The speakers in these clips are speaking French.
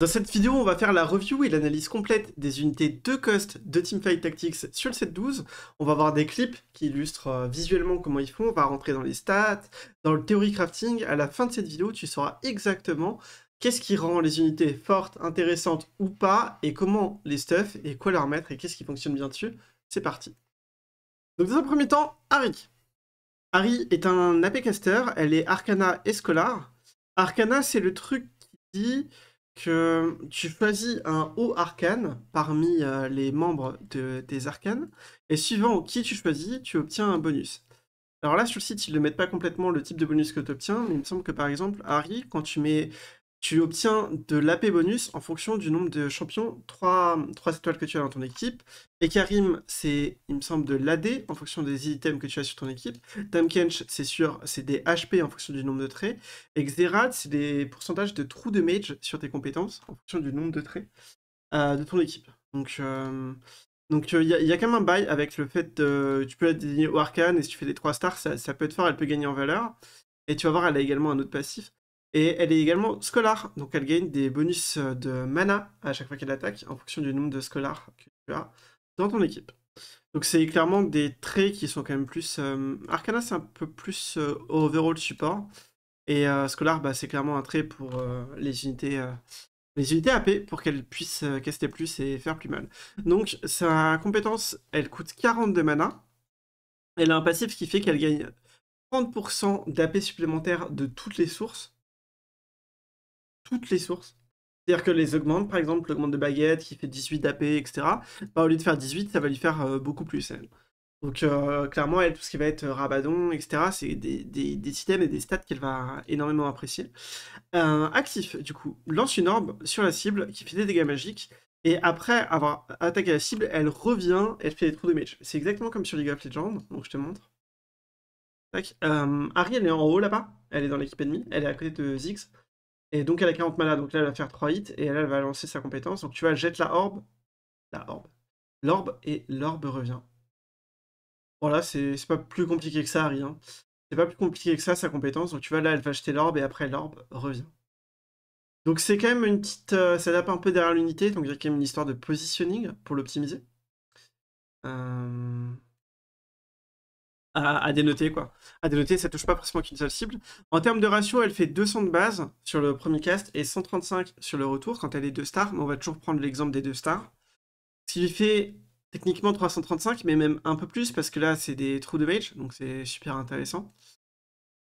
Dans cette vidéo, on va faire la review et l'analyse complète des unités de cost de Teamfight Tactics sur le 7-12. On va voir des clips qui illustrent euh, visuellement comment ils font, on va rentrer dans les stats, dans le theory crafting. À la fin de cette vidéo, tu sauras exactement qu'est-ce qui rend les unités fortes, intéressantes ou pas, et comment les stuff, et quoi leur mettre, et qu'est-ce qui fonctionne bien dessus. C'est parti. Donc dans un premier temps, Harry. Harry est un AP caster, elle est Arcana et Scholar. Arcana, c'est le truc qui dit que tu choisis un haut arcane parmi euh, les membres de tes arcanes, et suivant qui tu choisis, tu obtiens un bonus. Alors là, sur le site, ils ne mettent pas complètement le type de bonus que tu obtiens, mais il me semble que par exemple, Harry, quand tu mets tu obtiens de l'AP bonus en fonction du nombre de champions, 3, étoiles que tu as dans ton équipe. Et Karim, c'est, il me semble, de l'AD en fonction des items que tu as sur ton équipe. Tamkench, c'est sûr, c'est des HP en fonction du nombre de traits. Et Xerath, c'est des pourcentages de trous de mage sur tes compétences en fonction du nombre de traits euh, de ton équipe. Donc, euh, donc euh, il y, a quand même un bail avec le fait que Tu peux la désigné au arcane et si tu fais des 3 stars, ça peut être fort, elle peut gagner en valeur. Et tu vas voir, elle a également un autre passif. Et elle est également scolar, donc elle gagne des bonus euh, de mana à chaque fois qu'elle attaque en fonction du nombre de scolars que tu as dans ton équipe. Donc c'est clairement des traits qui sont quand même plus... Euh, Arcana c'est un peu plus euh, overall support, et scolaire bah, c'est clairement un trait pour les unités... les unités AP pour qu'elles puissent caster plus et faire plus mal. Donc sa compétence, elle coûte 40 de mana. Elle a un passif qui fait qu'elle gagne 30% d'AP supplémentaire de toutes les sources toutes les sources. C'est-à-dire que les augmentes, par exemple, l'augment de baguette qui fait 18 d'AP etc., bah, au lieu de faire 18, ça va lui faire euh, beaucoup plus. Donc euh, clairement, elle, tout ce qui va être euh, Rabadon, etc., c'est des, des, des, et des stats qu'elle va énormément apprécier. actif, du coup, lance une orbe sur la cible qui fait des dégâts magiques, et après avoir attaqué la cible, elle revient, elle fait des trous de mage. C'est exactement comme sur League of Legends, donc je te montre. Tac. Harry, elle est en haut là-bas, elle est dans l'équipe ennemie, elle est à côté de Ziggs. Et donc elle a 40 malades, donc là elle va faire 3 hits, et là elle va lancer sa compétence. Donc tu vas jette la orbe, la orbe, l'orbe, et l'orbe revient. Voilà, c'est pas plus compliqué que ça, rien. Hein. C'est pas plus compliqué que ça, sa compétence. Donc tu vois là, elle va jeter l'orbe, et après l'orbe revient. Donc c'est quand même une petite... Euh, ça tape un peu derrière l'unité, donc il y a quand même une histoire de positioning pour l'optimiser. Euh à, dénoter, quoi. À dénoter, ça touche pas forcément qu'une seule cible. En termes de ratio, elle fait 200 de base sur le premier cast et 135 sur le retour quand elle est 2 stars. Mais on va toujours prendre l'exemple des 2 stars. Ce qui lui fait techniquement 335, mais même un peu plus parce que là, c'est des trous de mage, donc c'est super intéressant.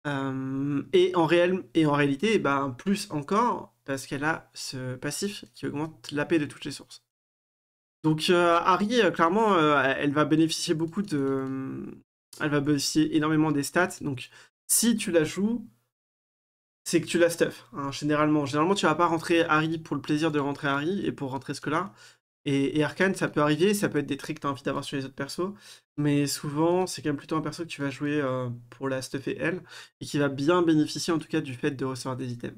Euh, et, en réel, et en réalité, eh ben, plus encore parce qu'elle a ce passif qui augmente la paix de toutes les sources. Donc euh, Harry, euh, clairement, elle va bénéficier beaucoup de, elle va bosser énormément des stats. Donc, si tu la joues, c'est que tu la stuff, hein, généralement. Généralement, tu vas pas rentrer Harry pour le plaisir de rentrer Harry et pour rentrer ce que là. et Arcane, ça peut arriver, ça peut être des tricks que tu as envie d'avoir sur les autres persos, mais souvent, c'est quand même plutôt un perso que tu vas jouer euh, pour la stuffer elle, et qui va bien bénéficier en tout cas du fait de recevoir des items.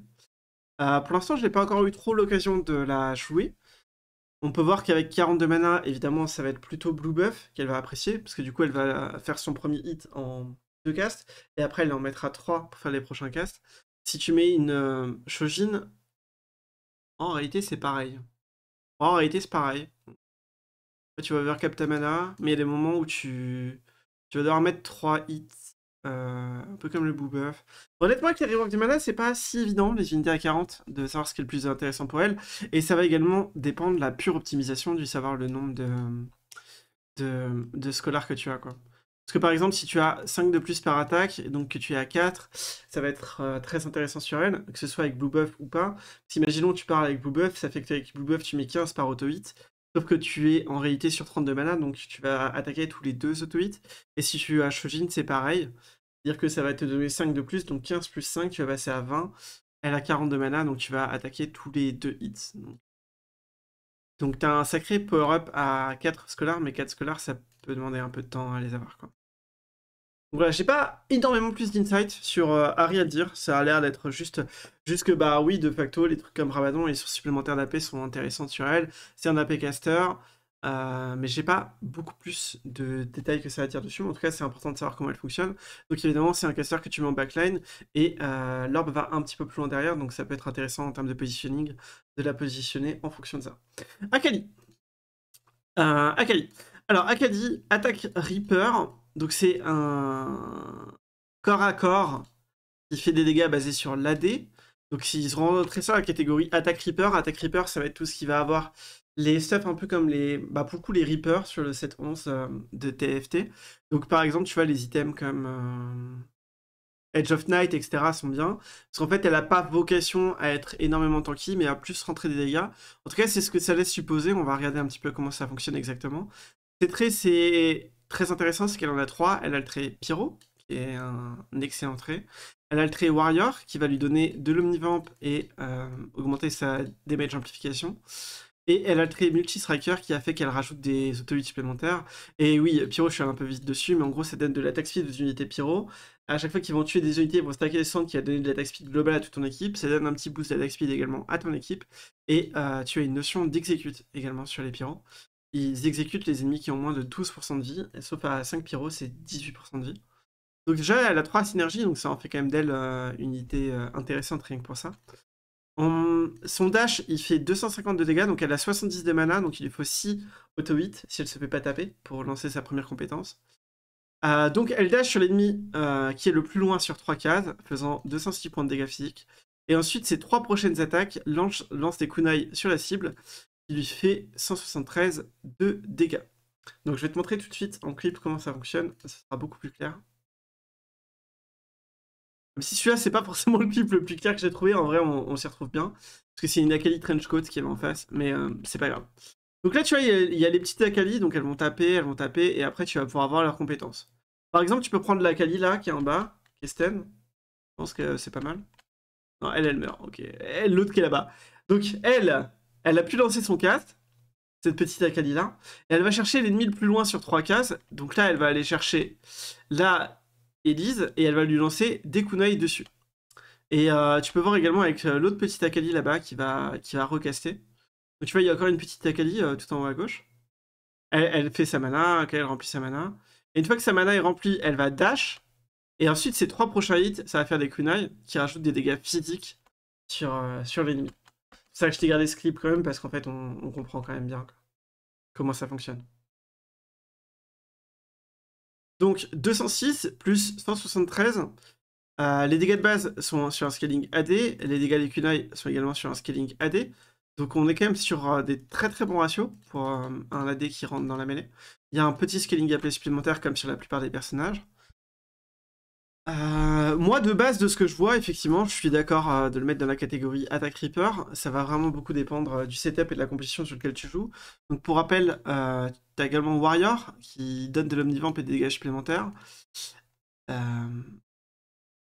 Euh, pour l'instant, je n'ai pas encore eu trop l'occasion de la jouer, on peut voir qu'avec 42 mana, évidemment, ça va être plutôt Blue Buff qu'elle va apprécier, parce que du coup, elle va faire son premier hit en deux casts, et après, elle en mettra 3 pour faire les prochains casts. Si tu mets une euh, Shojin, en réalité, c'est pareil. En réalité, c'est pareil. Tu vas vers mana, mais il y a des moments où tu, tu vas devoir mettre 3 hits euh, un peu comme le buff. Honnêtement, avec les reworks du mana, c'est pas si évident, les unités à 40, de savoir ce qui est le plus intéressant pour elle Et ça va également dépendre de la pure optimisation, du savoir le nombre de, de, que tu as. Quoi. Parce que par exemple, si tu as 5 de plus par attaque, et donc que tu es à 4, ça va être euh, très intéressant sur elle, que ce soit avec blue buff ou pas. Parce imaginons que tu parles avec blue buff, ça fait que avec blue buff, tu mets 15 par auto hit. Sauf que tu es en réalité sur 32 mana, donc tu vas attaquer tous les deux auto hit. Et si tu as Shojin, c'est pareil dire que ça va te donner 5 de plus, donc 15 plus 5, tu vas passer à 20. Elle a 42 mana, donc tu vas attaquer tous les deux hits. Donc, t'as tu as un sacré power-up à 4 scolars, mais 4 scolars, ça peut demander un peu de temps à les avoir. Donc voilà, j'ai pas énormément plus d'insight sur euh, Harry à dire. Ça a l'air d'être juste, juste que, bah oui, de facto, les trucs comme Rabadon et sur sources supplémentaires d'AP sont intéressants sur elle. C'est un AP caster. Euh, mais j'ai pas beaucoup plus de détails que ça à dire dessus, mais en tout cas c'est important de savoir comment elle fonctionne. Donc évidemment c'est un casseur que tu mets en backline et euh, l'orbe va un petit peu plus loin derrière, donc ça peut être intéressant en termes de positioning de la positionner en fonction de ça. Akali. Euh, Akali. Alors Akali attaque Reaper, donc c'est un corps à corps qui fait des dégâts basés sur l'AD. Donc ils seront très sur la catégorie attaque Reaper. Attaque Reaper, ça va être tout ce qui va avoir les stuff un peu comme les, bah pour les Reapers sur le 7-11 euh, de TFT. Donc par exemple, tu vois, les items comme euh, Edge of Night, etc. sont bien. Parce qu'en fait, elle n'a pas vocation à être énormément tanky, mais à plus rentrer des dégâts. En tout cas, c'est ce que ça laisse supposer. On va regarder un petit peu comment ça fonctionne exactement. Ces traits, c'est très intéressant, c'est qu'elle en a trois. Elle a le trait Pyro, qui est un excellent trait. Elle a le Warrior qui va lui donner de l'Omnivamp et euh, augmenter sa damage amplification. Et elle a le Multi-Striker qui a fait qu'elle rajoute des autolits supplémentaires. Et oui, Pyro, je suis un peu vite dessus, mais en gros, ça donne de l'attaque speed aux unités Pyro. À chaque fois qu'ils vont tuer des unités, pour vont stacker les centres qui a donné de l'attaque speed globale à toute ton équipe. Ça donne un petit boost d'attaque speed également à ton équipe. Et euh, tu as une notion d'exécute également sur les Pyro. Ils exécutent les ennemis qui ont moins de 12% de vie, sauf à 5 Pyro, c'est 18% de vie. Donc déjà, elle a 3 synergies, donc ça en fait quand même d'elle euh, une idée euh, intéressante rien que pour ça. Son dash, il fait 250 de dégâts, donc elle a 70 de mana, donc il lui faut 6 auto hit si elle se fait pas taper pour lancer sa première compétence. Euh, donc elle dash sur l'ennemi qui est le plus loin sur 3 cases, faisant 206 points de dégâts physiques. Et ensuite, ses 3 prochaines attaques lance, lance des kunai sur la cible, qui lui fait 173 de dégâts. Donc je vais te montrer tout de suite en clip comment ça fonctionne, ça sera beaucoup plus clair. Même si celui-là, c'est pas forcément le clip le plus clair que j'ai trouvé, en vrai, on, s'y retrouve bien. Parce que c'est une Akali coat qui est en face, mais euh, c'est pas grave. Donc là, tu vois, il y, a les petites Akali, donc elles vont taper, elles vont taper, et après, tu vas pouvoir avoir leurs compétences. Par exemple, tu peux prendre l'Akali là, qui est en bas, qui Je pense que c'est pas mal. Non, elle, elle meurt, ok. Elle, l'autre qui est là-bas. Donc elle, elle a pu lancer son cast, cette petite Akali là, et elle va chercher l'ennemi le plus loin sur trois cases. Donc là, elle va aller chercher la Elise et elle va lui lancer des kunai dessus. Et euh, tu peux voir également avec euh, l'autre petite Akali là-bas qui va, qui va recaster. Donc tu vois, il y a encore une petite Akali euh, tout en haut à gauche. Elle, fait sa mana, elle remplit sa mana. Et une fois que sa mana est remplie, elle va dash. Et ensuite, ses trois prochains hits, ça va faire des kunai qui rajoutent des dégâts physiques sur, sur l'ennemi. C'est ça que je t'ai gardé ce clip quand même, parce qu'en fait, on, comprend quand même bien comment ça fonctionne. Donc 206 plus 173. Euh, les dégâts de base sont sur un scaling AD, les dégâts des kunai sont également sur un scaling AD. Donc on est quand même sur euh, des très très bons ratios pour euh, un AD qui rentre dans la mêlée. Il y a un petit scaling appelé supplémentaire comme sur la plupart des personnages. Euh, moi, de base, de ce que je vois, effectivement, je suis d'accord euh, de le mettre dans la catégorie attaque Reaper. Ça va vraiment beaucoup dépendre euh, du setup et de la compétition sur lequel tu joues. Donc, pour rappel, tu as également Warrior qui donne de l'omnivamp et des dégâts supplémentaires.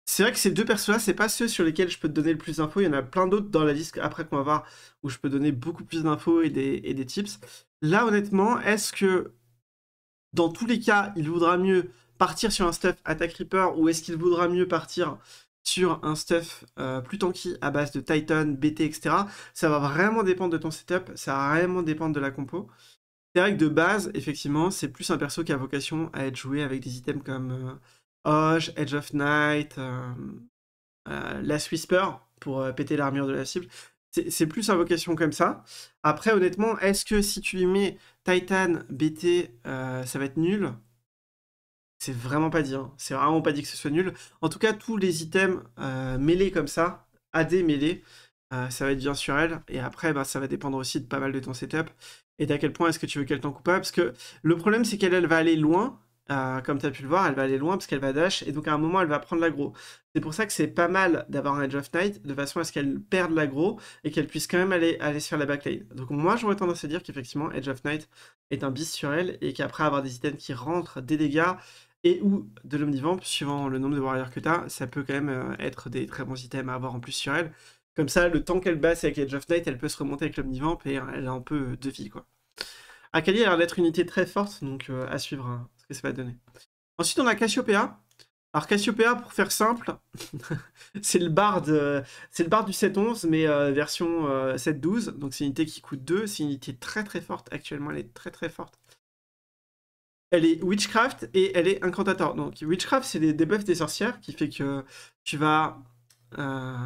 C'est vrai que ces deux persos-là, c'est pas ceux sur lesquels je peux te donner le plus d'infos. Il y en a plein d'autres dans la liste après qu'on va voir où je peux donner beaucoup plus d'infos et des, et des tips. Là, honnêtement, est-ce que dans tous les cas, il vaudra mieux partir sur un stuff Attack Reaper ou est-ce qu'il vaudra mieux partir sur un stuff euh, plus tanky à base de Titan, BT, etc. Ça va vraiment dépendre de ton setup, ça va vraiment dépendre de la compo. C'est vrai que de base, effectivement, c'est plus un perso qui a vocation à être joué avec des items comme euh, Edge of Night, euh, euh, Last Whisper pour péter l'armure de la cible. C'est plus invocation vocation comme ça. Après, honnêtement, est-ce que si tu lui mets Titan, BT, ça va être nul c'est vraiment pas dit. C'est vraiment pas dit que ce soit nul. En tout cas, tous les items euh, mêlés comme ça, AD mêlés, euh, ça va être bien sur elle. Et après, bah, ça va dépendre aussi de pas mal de ton setup et d'à quel point est-ce que tu veux qu'elle t'en coupe pas. Parce que le problème, c'est qu'elle elle va aller loin. Euh, comme tu as pu le voir, elle va aller loin parce qu'elle va dash et donc à un moment elle va prendre l'aggro. C'est pour ça que c'est pas mal d'avoir un Edge of Night de façon à ce qu'elle perde l'aggro et qu'elle puisse quand même aller, aller se faire la backlane. Donc moi j'aurais tendance à dire qu'effectivement Edge of Night est un bis sur elle et qu'après avoir des items qui rentrent, des dégâts, et ou de l'Omnivamp, suivant le nombre de warriors que tu as, ça peut quand même euh, être des très bons items à avoir en plus sur elle. Comme ça, le temps qu'elle basse avec Edge of Night, elle peut se remonter avec l'Omnivamp et elle a un peu euh, de vie, quoi. Akali a l'air d'être une unité très forte, donc euh, à suivre hein, ce que ça va donner. Ensuite, on a Cassiopeia. Alors Cassiopeia, pour faire simple, c'est le bar c'est le du mais version 7-12. Donc c'est une unité qui coûte 2, c'est une unité très très forte. Actuellement, elle est très très forte elle est witchcraft et elle est incantator. Donc witchcraft, c'est des debuffs des sorcières qui fait que tu vas euh,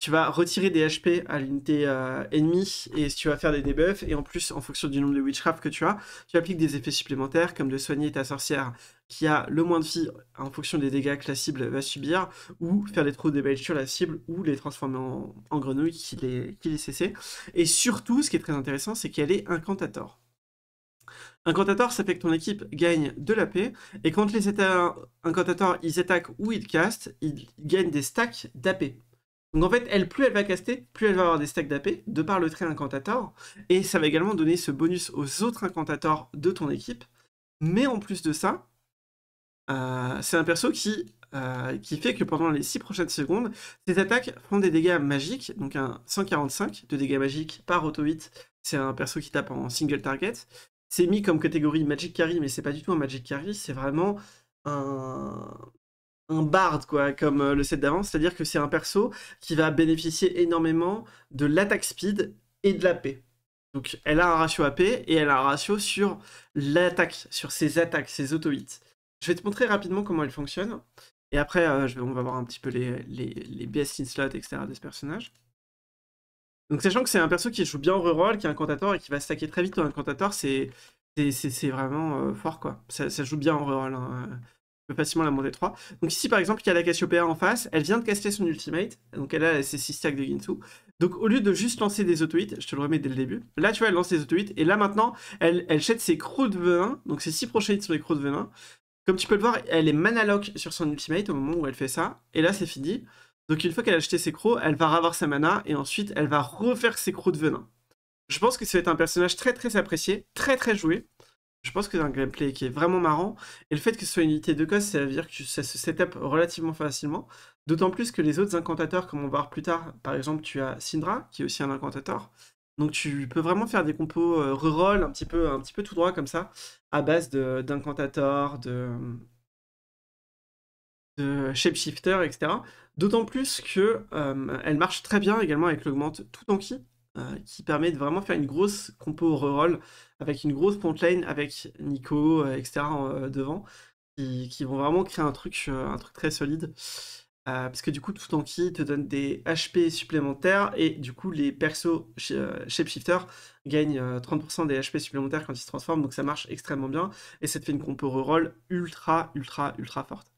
tu vas retirer des HP à l'unité euh, ennemie et tu vas faire des debuffs et en plus en fonction du nombre de witchcraft que tu as, tu appliques des effets supplémentaires comme de soigner ta sorcière qui a le moins de vie en fonction des dégâts que la cible va subir ou faire des trous de sur la cible ou les transformer en, grenouille grenouilles qui les, qui les Et surtout, ce qui est très intéressant, c'est qu'elle est incantator. Incantator ça fait que ton équipe gagne de la paix, et quand les incantators ils attaquent ou ils castent, ils gagnent des stacks d'AP. Donc en fait, elle, plus elle va caster, plus elle va avoir des stacks d'AP, de par le trait incantator, et ça va également donner ce bonus aux autres incantators de ton équipe. Mais en plus de ça, euh, c'est un perso qui, euh, qui fait que pendant les 6 prochaines secondes, ses attaques font des dégâts magiques, donc un 145 de dégâts magiques par auto-hit, c'est un perso qui tape en single target, c'est mis comme catégorie Magic Carry, mais c'est pas du tout un Magic Carry, c'est vraiment un, bard, quoi, comme euh, le set d'avant. C'est-à-dire que c'est un perso qui va bénéficier énormément de l'attaque speed et de la paix. Donc elle a un ratio AP et elle a un ratio sur l'attaque, sur ses attaques, ses auto-hits. Je vais te montrer rapidement comment elle fonctionne. Et après, euh, je on va voir un petit peu les, les, best in slot, etc. de ce personnage. Donc, sachant que c'est un perso qui joue bien en reroll, qui est un cantator et qui va stacker très vite un incantator, c'est vraiment euh, fort, quoi. Ça, joue bien en reroll. on hein. facilement la monter 3. Donc ici, par exemple, il y a la Cassiopeia en face. Elle vient de caster son ultimate. Donc elle a ses 6 stacks de Ginsu. Donc au lieu de juste lancer des auto je te le remets dès le début. Là, tu vois, elle lance des auto Et là, maintenant, elle, jette ses crocs de venin. Donc ses 6 prochains hits sur les crocs de venin. Comme tu peux le voir, elle est man-a-lock sur son ultimate au moment où elle fait ça. Et là, c'est fini. Donc une fois qu'elle a acheté ses crocs, elle va ravoir sa mana et ensuite elle va refaire ses crocs de venin. Je pense que ça va être un personnage très très apprécié, très très joué. Je pense que c'est un gameplay qui est vraiment marrant. Et le fait que ce soit une unité de cause, ça veut dire que ça se setup relativement facilement. D'autant plus que les autres incantateurs, comme on va voir plus tard, par exemple, tu as Syndra, qui est aussi un incantateur. Donc tu peux vraiment faire des compos euh, reroll un petit peu, un petit peu tout droit comme ça, à base d'incantateurs, de, de, de shapeshifter, etc. D'autant plus que euh, elle marche très bien également avec l'augmente tout en qui, euh, qui permet de vraiment faire une grosse compo reroll avec une grosse font-lane avec Nico, euh, etc. devant, qui, vont vraiment créer un truc, un truc très solide. parce que du coup, tout en qui te donne des HP supplémentaires et du coup, les persos shapeshifter gagnent 30% des HP supplémentaires quand ils se transforment, donc ça marche extrêmement bien. Et ça te fait une compo reroll ultra, ultra, ultra forte.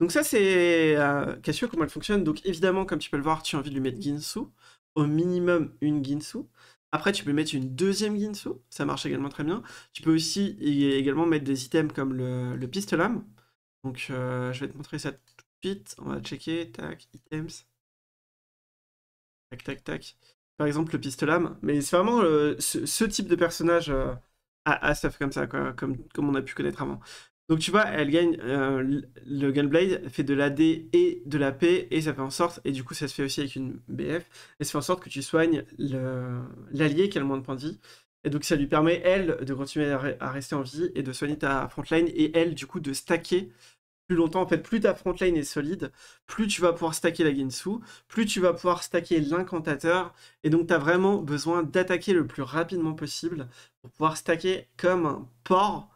Donc ça, c'est euh, comment elle fonctionne. Donc évidemment, comme tu peux le voir, tu as envie de lui mettre Ginsu, au minimum une Ginsu. Après, tu peux mettre une deuxième Ginsu, ça marche également très bien. Tu peux aussi également mettre des items comme le, le lame Donc euh, je vais te montrer ça tout de suite. On va checker, tac, items. Tac, tac, tac. Par exemple, le lame Mais c'est vraiment euh, ce, type de personnage euh, à, stuff comme ça, comme on a pu connaître avant. Donc tu vois, elle gagne euh, le Gunblade, fait de l'AD et de la P, et ça fait en sorte, et du coup ça se fait aussi avec une BF, et ça fait en sorte que tu soignes l'allié qui a le moins de points de vie. Et donc ça lui permet, elle, de continuer à, rester en vie et de soigner ta frontline, et elle, du coup, de stacker plus longtemps. En fait, plus ta frontline est solide, plus tu vas pouvoir stacker la Ginsu, plus tu vas pouvoir stacker l'incantateur, et donc tu as vraiment besoin d'attaquer le plus rapidement possible pour pouvoir stacker comme un porc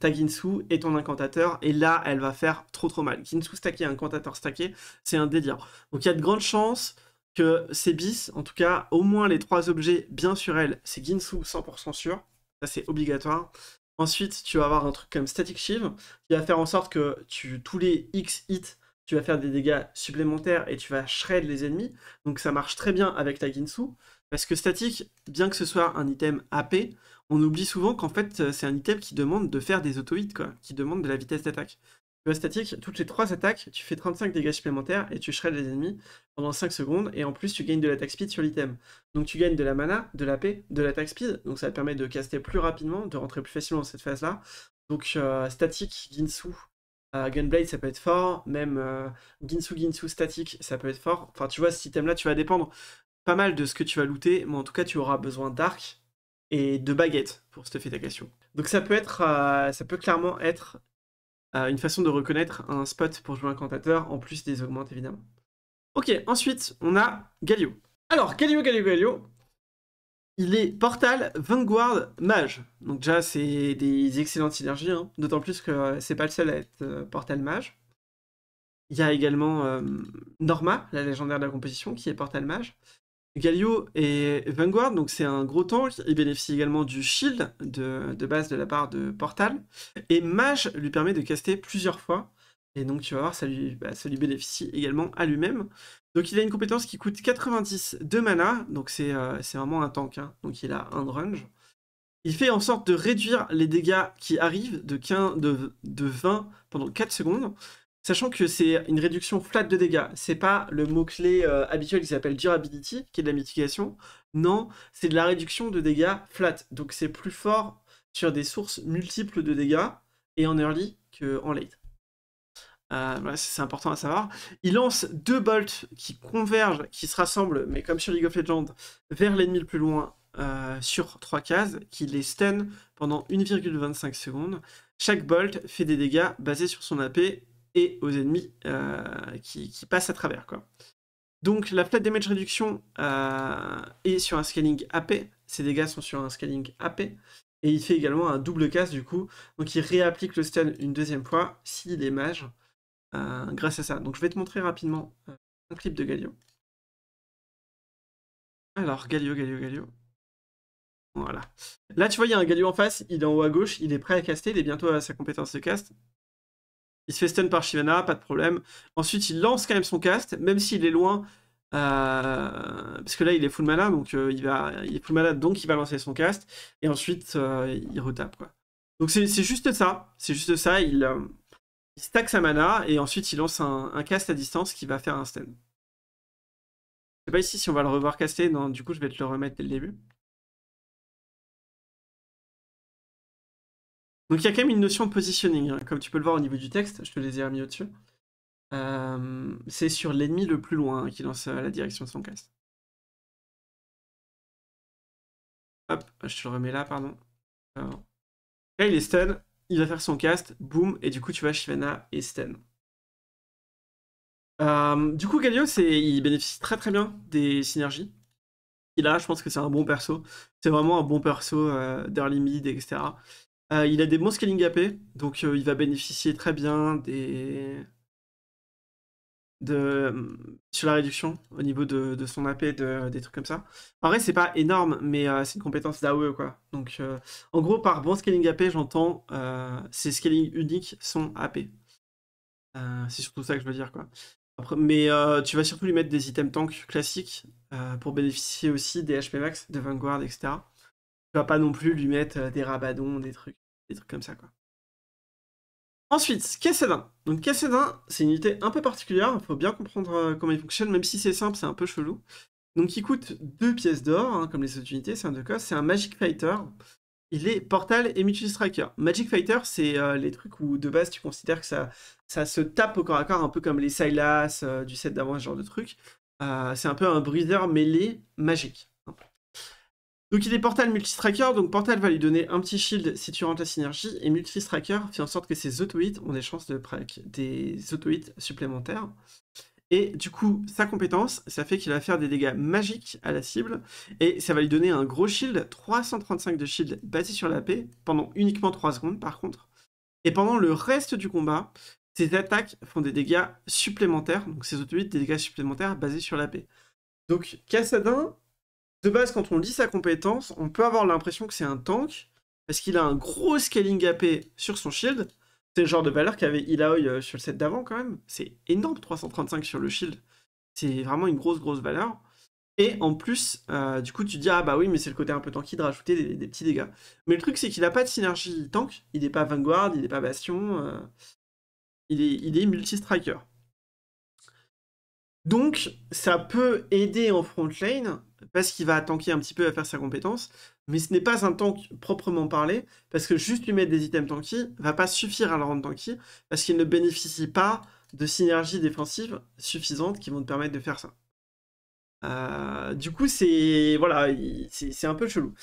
ta, Ginsu et ton incantateur, et là, elle va faire trop trop mal. Ginsu stacké, incantateur stacké, c'est un délire. Donc il y a de grandes chances que ces bis, en tout cas, au moins les trois objets bien sur elle, c'est Ginsu 100% sûr, ça c'est obligatoire. Ensuite, tu vas avoir un truc comme Static Shiv, qui va faire en sorte que tu, tous les X hits, tu vas faire des dégâts supplémentaires et tu vas shred les ennemis. Donc ça marche très bien avec ta Ginsu, parce que Static, bien que ce soit un item AP, on oublie souvent qu'en fait, euh, c'est un item qui demande de faire des auto-hits, quoi, qui demande de la vitesse d'attaque. Tu vois, statique, toutes les 3 attaques, tu fais 35 dégâts supplémentaires et tu shreds les ennemis pendant 5 secondes, et en plus, tu gagnes de l'attaque speed sur l'item. Donc, tu gagnes de la mana, de la paix, de l'attaque speed, donc ça te permet de caster plus rapidement, de rentrer plus facilement dans cette phase-là. Donc, euh, statique, Ginsu, euh, Gunblade, ça peut être fort, même Ginsu, Ginsu, statique, ça peut être fort. Enfin, tu vois, cet item-là, tu vas dépendre pas mal de ce que tu vas looter, mais en tout cas, tu auras besoin d'arc et de baguettes pour stuffer ta question. Donc ça peut être, euh, ça peut clairement être euh, une façon de reconnaître un spot pour jouer un cantateur, en plus des augmentes évidemment. Ok, ensuite on a Galio. Alors Galio, Galio, Galio, il est Portal, Vanguard, Mage. Donc déjà c'est des excellentes synergies, hein. d'autant plus que euh, c'est pas le seul à être Portal Mage. Il y a également Norma, la légendaire de la composition, qui est Portal Mage. Galio est Vanguard, donc c'est un gros tank, il bénéficie également du shield de, base de la part de Portal, et Mage lui permet de caster plusieurs fois, et donc tu vas voir, ça lui, bah, ça lui bénéficie également à lui-même. Donc il a une compétence qui coûte 90 de mana, donc c'est euh, vraiment un tank, hein. donc il a un range. Il fait en sorte de réduire les dégâts qui arrivent de, 15, de 20 pendant 4 secondes, Sachant que c'est une réduction flat de dégâts. C'est pas le mot-clé euh, habituel qui s'appelle durability, qui est de la mitigation. Non, c'est de la réduction de dégâts flat. Donc c'est plus fort sur des sources multiples de dégâts et en early qu'en late. Euh, c'est important à savoir. Il lance deux bolts qui convergent, qui se rassemblent, mais comme sur League of Legends, vers l'ennemi le plus loin euh, sur trois cases, qui les stun pendant 1,25 secondes. Chaque bolt fait des dégâts basés sur son AP et aux ennemis euh, qui, passent à travers. Quoi. Donc la flat damage réduction euh, est sur un scaling AP, ses dégâts sont sur un scaling AP, et il fait également un double casse du coup, donc il réapplique le stun une deuxième fois s'il est mage euh, grâce à ça. Donc je vais te montrer rapidement un clip de Galio. Alors, Galio, Galio, Galio. Voilà. Là, tu vois, il y a un Galio en face, il est en haut à gauche, il est prêt à caster, il est bientôt à sa compétence de cast. Il se fait stun par Shivana, pas de problème. Ensuite, il lance quand même son cast, même s'il est loin. Euh, parce que là, il est full mana, donc euh, il, va, il est full mana, donc il va lancer son cast. Et ensuite, euh, il retape. Quoi. Donc c'est juste ça. C'est juste ça. Il, stack sa mana et ensuite il lance un, cast à distance qui va faire un stun. Je sais pas ici si on va le revoir caster. Non, du coup, je vais te le remettre dès le début. Donc il y a quand même une notion de positioning, hein. comme tu peux le voir au niveau du texte, je te les ai remis au-dessus. Euh, c'est sur l'ennemi le plus loin hein, qui lance la direction de son cast. Hop, je te le remets là, pardon. Là, il est stun, il va faire son cast, boum, et du coup, tu vois, Shivana et stun. Euh, du coup, Galio, il bénéficie très très bien des synergies. Il a, je pense que c'est un bon perso. C'est vraiment un bon perso euh, d'early mid, etc. Euh, il a des bons scaling AP, donc euh, il va bénéficier très bien des. De... sur la réduction au niveau de, son AP, des trucs comme ça. En vrai, c'est pas énorme, mais euh, c'est une compétence d'AOE quoi. Donc en gros, par bon scaling AP, j'entends ses scaling uniques sont AP. c'est surtout ça que je veux dire quoi. mais tu vas surtout lui mettre des items tank classiques pour bénéficier aussi des HP max, de Vanguard, etc pas non plus lui mettre euh, des rabadons, des trucs, des trucs comme ça, quoi. Ensuite, Cassadin. Donc Cassadin, c'est une unité un peu particulière, il faut bien comprendre euh, comment il fonctionne, même si c'est simple, c'est un peu chelou. Donc il coûte deux pièces d'or, hein, comme les autres unités, c'est un de cost, c'est un Magic Fighter. Il est Portal et Mutual Striker. Magic Fighter, c'est euh, les trucs où de base tu considères que ça, ça se tape au corps à corps, un peu comme les Silas du set d'avant, ce genre de truc. c'est un peu un mais mêlé magique. Donc il est Portal Multistracker, donc Portal va lui donner un petit shield si tu rentres la synergie, et multi Tracker fait en sorte que ses auto hits ont des chances de prendre des auto hits supplémentaires. Et du coup, sa compétence, ça fait qu'il va faire des dégâts magiques à la cible, et ça va lui donner un gros shield, 335 de shield basé sur la paix, pendant uniquement 3 secondes par contre. Et pendant le reste du combat, ses attaques font des dégâts supplémentaires, donc ses auto des dégâts supplémentaires basés sur la paix. Donc Cassadin, de base, quand on lit sa compétence, on peut avoir l'impression que c'est un tank, parce qu'il a un gros scaling AP sur son shield. C'est le genre de valeur qu'avait eu sur le set d'avant, quand même. C'est énorme, 335 sur le shield. C'est vraiment une grosse, grosse valeur. Et en plus, euh, du coup, tu dis, ah bah oui, mais c'est le côté un peu tanky de rajouter des, petits dégâts. Mais le truc, c'est qu'il n'a pas de synergie tank. Il n'est pas Vanguard, il n'est pas Bastion. Euh, il est, il est multi-striker. Donc, ça peut aider en front lane, parce qu'il va tanker un petit peu à faire sa compétence, mais ce n'est pas un tank proprement parlé, parce que juste lui mettre des items tanky va pas suffire à le rendre tanky, parce qu'il ne bénéficie pas de synergies défensives suffisantes qui vont te permettre de faire ça. Euh, du coup, c'est voilà, c'est un peu chelou.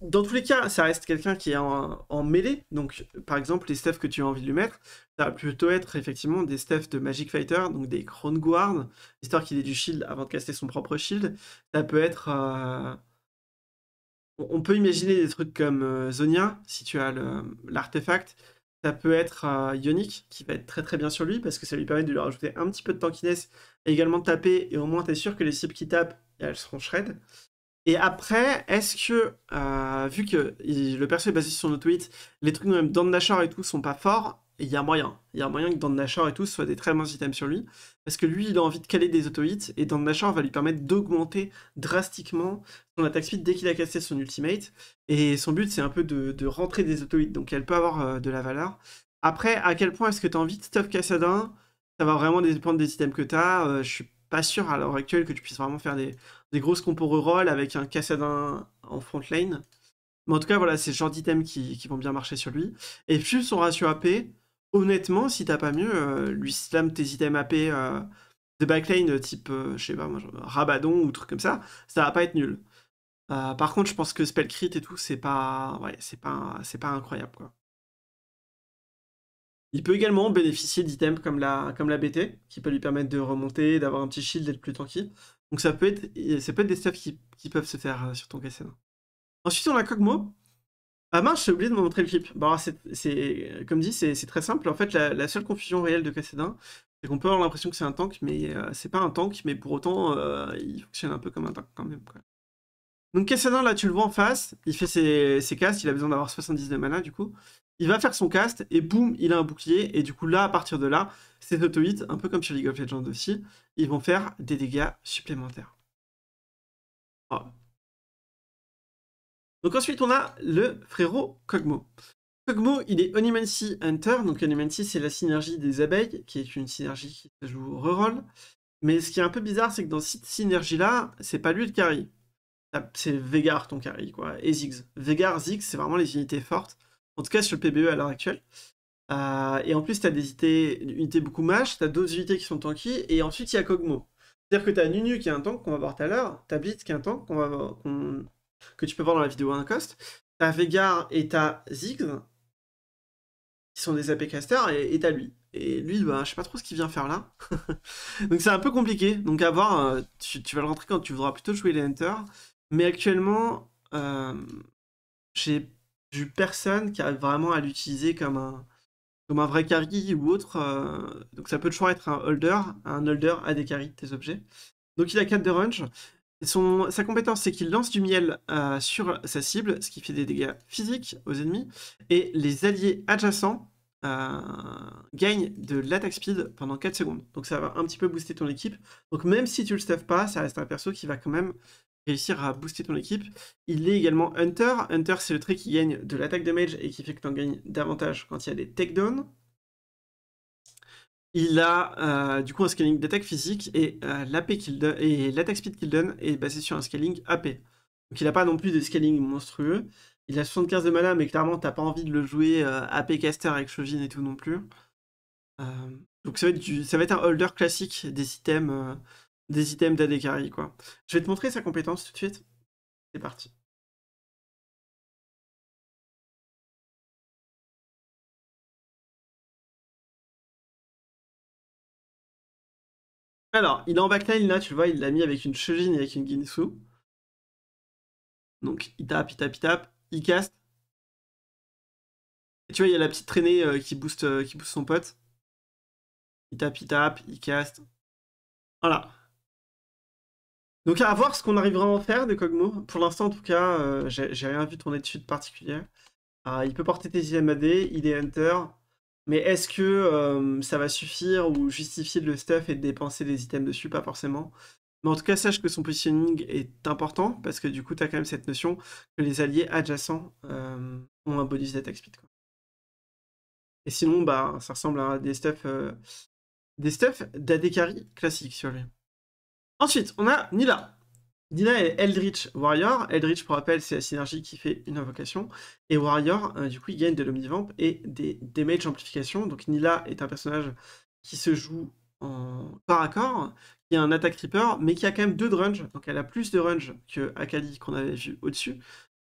dans tous les cas, ça reste quelqu'un qui est en, mêlée. Donc, par exemple, les stuffs que tu as envie de lui mettre, ça va plutôt être effectivement des stuffs de Magic Fighter, donc des Crown Guard, histoire qu'il ait du shield avant de caster son propre shield. Ça peut être. Euh, on peut imaginer des trucs comme euh, Zonia, si tu as l'artefact. Ça peut être Ionic, euh, qui va être très très bien sur lui, parce que ça lui permet de lui rajouter un petit peu de tankiness également taper, et au moins tu es sûr que les cibles qui tapent, elles seront shred. Et après, est-ce que, euh, vu que le perso est basé sur auto-hit, les trucs même dans Nashor et tout sont pas forts, il y a moyen. Il y a moyen que dans Nashor et tout soient des très bons items sur lui, parce que lui, il a envie de caler des auto-hits, et dans Nashor va lui permettre d'augmenter drastiquement son attaque speed dès qu'il a cassé son ultimate. Et son but, c'est un peu de, rentrer des auto-hits, donc elle peut avoir euh, de la valeur. Après, à quel point est-ce que tu as envie de stuff Cassadin ça va vraiment dépendre des items que tu as. Euh, je suis pas sûr à l'heure actuelle que tu puisses vraiment faire des, grosses compo reroll avec un Cassadin en front lane. Mais en tout cas, voilà, c'est le genre d'items qui, vont bien marcher sur lui. Et puis son ratio AP, honnêtement, si t'as pas mieux, euh, lui slam tes items AP euh, de backlane type, je sais pas moi, Rabadon ou truc comme ça, ça va pas être nul. par contre, je pense que spell crit et tout, c'est pas, ouais, c'est pas, c'est pas incroyable quoi. Il peut également bénéficier d'items comme la, comme la BT, qui peut lui permettre de remonter, d'avoir un petit shield, d'être plus tanky. Donc ça peut être, peut des stuffs qui, peuvent se faire euh, sur ton KCN. Ensuite, on a Kogmo. Ah mince, j'ai oublié de me montrer le clip. c'est, comme dit, c'est, très simple. En fait, la, seule confusion réelle de Kassadin, c'est qu'on peut avoir l'impression que c'est un tank, mais euh, c'est pas un tank, mais pour autant, euh, il fonctionne un peu comme un tank quand même. Quoi. Donc Kessanan, là tu le vois en face, il fait ses, ses castes, il a besoin d'avoir 70 de mana du coup. Il va faire son cast et boum, il a un bouclier. Et du coup là, à partir de là, ses auto-hits, un peu comme sur League of Legends aussi, ils vont faire des dégâts supplémentaires. Donc ensuite on a le frérot Kogmo. Kogmo, il est Onimancy Hunter, donc Onimancy c'est la synergie des abeilles, qui est une synergie qui joue reroll. Mais ce qui est un peu bizarre, c'est que dans cette synergie là, c'est pas lui le carry. Ah, c'est Vegar ton carry, quoi, et Ziggs. Vegar, Ziggs, c'est vraiment les unités fortes, en tout cas sur le PBE à l'heure actuelle. Euh, et en plus, tu as des unités, beaucoup mâches, tu as d'autres unités qui sont tanky, et ensuite il y a Kogmo. C'est-à-dire que tu as Nunu qui est un tank qu'on va voir tout à l'heure, tu as Blitz qui est un tank que tu peux voir dans la vidéo à un cost, tu as Vegar et tu as Ziggs, qui sont des AP casters, et tu as lui. Et lui, bah, je sais pas trop ce qu'il vient faire là. Donc c'est un peu compliqué. Donc à voir, euh, tu, vas le rentrer quand tu voudras plutôt jouer les Hunters. Mais actuellement, euh, j'ai vu personne qui a vraiment à l'utiliser comme un, comme un vrai carry ou autre. Euh, donc ça peut toujours être un holder. Un holder à des carries de tes objets. Donc il a 4 de range. son, sa compétence, c'est qu'il lance du miel euh, sur sa cible, ce qui fait des dégâts physiques aux ennemis. Et les alliés adjacents gagnent de l'attaque speed pendant 4 secondes. Donc ça va un petit peu booster ton équipe. Donc même si tu le stuff pas, ça reste un perso qui va quand même réussir à booster ton équipe. Il est également Hunter. Hunter, c'est le trait qui gagne de l'attaque de mage et qui fait que tu en gagnes davantage quand il y a des takedowns. Il a euh, du coup un scaling d'attaque physique euh, et l'attaque speed qu'il donne est basé sur un scaling AP. Donc il n'a pas non plus de scaling monstrueux. Il a 75 de mana, mais clairement, t'as pas envie de le jouer euh, AP caster avec Shogin et tout non plus. donc être ça va être un holder classique des items des items d'Adekari, quoi. Je vais te montrer sa compétence tout de suite. C'est parti. Alors, il est en backline là, tu vois, il l'a mis avec une Shujin et avec une Ginsu. Donc, il tape, il tape, il tape, il caste. Et tu vois, il y a la petite traînée euh, qui, booste, euh, qui booste son pote. Il tape, il tape, il caste. Voilà. Donc à voir ce qu'on arrive vraiment à faire de Kogmo. Pour l'instant, en tout cas, euh, j'ai rien vu de ton étude particulière. Ah, il peut porter des AD, il est Hunter. Mais est-ce que euh, ça va suffire ou justifier le stuff et de dépenser des items dessus Pas forcément. Mais en tout cas, sache que son positioning est important parce que du coup, tu as quand même cette notion que les alliés adjacents euh, ont un bonus d'attaque speed. Et sinon, bah, ça ressemble à des stuff, des stuff classiques classique sur lui. Ensuite, on a Nila. Nila est Eldritch Warrior. Eldritch, pour rappel, c'est la synergie qui fait une invocation. Et Warrior, euh, du coup, il gagne de l'Omnivamp et des Damage Amplification. Donc Nila est un personnage qui se joue en par accord, qui est un attack creeper, mais qui a quand même deux de range. Donc elle a plus de range que Akali qu'on avait vu au-dessus,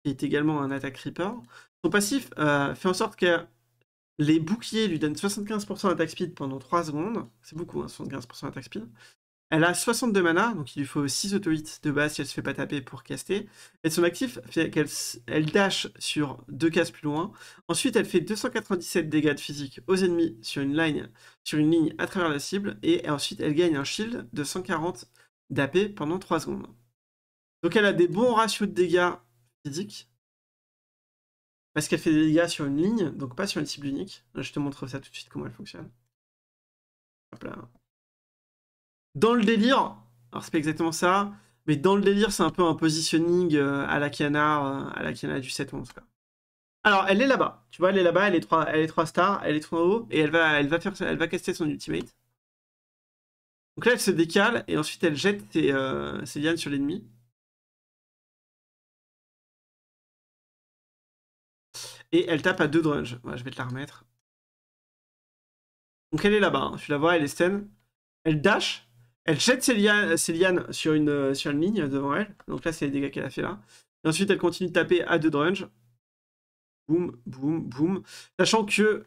qui est également un attaque creeper. Son passif euh, fait en sorte que les boucliers lui donnent 75% d'attaque speed pendant 3 secondes. C'est beaucoup, 75% hein, d'attaque speed. Elle a 62 mana, donc il lui faut 6 auto hits de base si elle se fait pas taper pour caster. Et son actif fait qu'elle elle dash sur deux cases plus loin. Ensuite, elle fait 297 dégâts de physique aux ennemis sur une ligne, sur une ligne à travers la cible. Et ensuite, elle gagne un shield de 140 d'AP pendant 3 secondes. Donc elle a des bons ratios de dégâts physiques. Parce qu'elle fait des dégâts sur une ligne, donc pas sur une cible unique. Je te montre ça tout de suite comment elle fonctionne. Hop là dans le délire, alors c'est pas exactement ça, mais dans le délire, c'est un peu un positionning euh, à la canard, euh, à la canard du 7-11. Alors, elle est là-bas. Tu vois, elle est là-bas, elle est 3, elle est 3 stars, elle est 3 haut, et elle va, elle va faire, caster son ultimate. Donc là, elle se décale, et ensuite, elle jette ses, euh, lianes sur l'ennemi. Et elle tape à 2 drunge. je vais te la remettre. Donc elle est là-bas, hein, tu la vois, elle est stun. Elle dash, elle jette ses, euh, sur une, ligne devant elle. Donc là, c'est les dégâts qu'elle a fait là. Et ensuite, elle continue de taper à deux de Boum, boum, boum. Sachant que,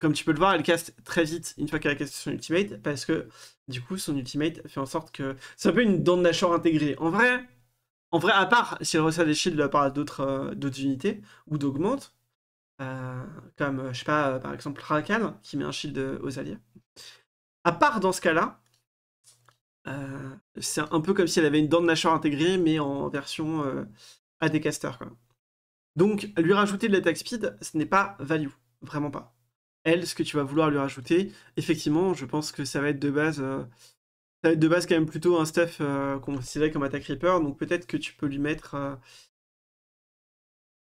comme tu peux le voir, elle caste très vite une fois qu'elle a casté son ultimate. Parce que, du coup, son ultimate fait en sorte que. C'est un peu une dent de intégrée. En vrai, en vrai, à part si elle reçoit des shields par euh, d'autres unités ou d'augmentes, euh, comme, je sais pas, par exemple, Rakan qui met un shield aux alliés. À part dans ce cas-là, euh, c'est un peu comme si elle avait une dent de intégrée, mais en version euh, caster Quoi. Donc, lui rajouter de l'attaque speed, ce n'est pas value, vraiment pas. Elle, ce que tu vas vouloir lui rajouter, effectivement, je pense que ça va être de base, euh, ça va être de base quand même plutôt un stuff euh, considéré comme attaque reaper, donc peut-être que tu peux lui mettre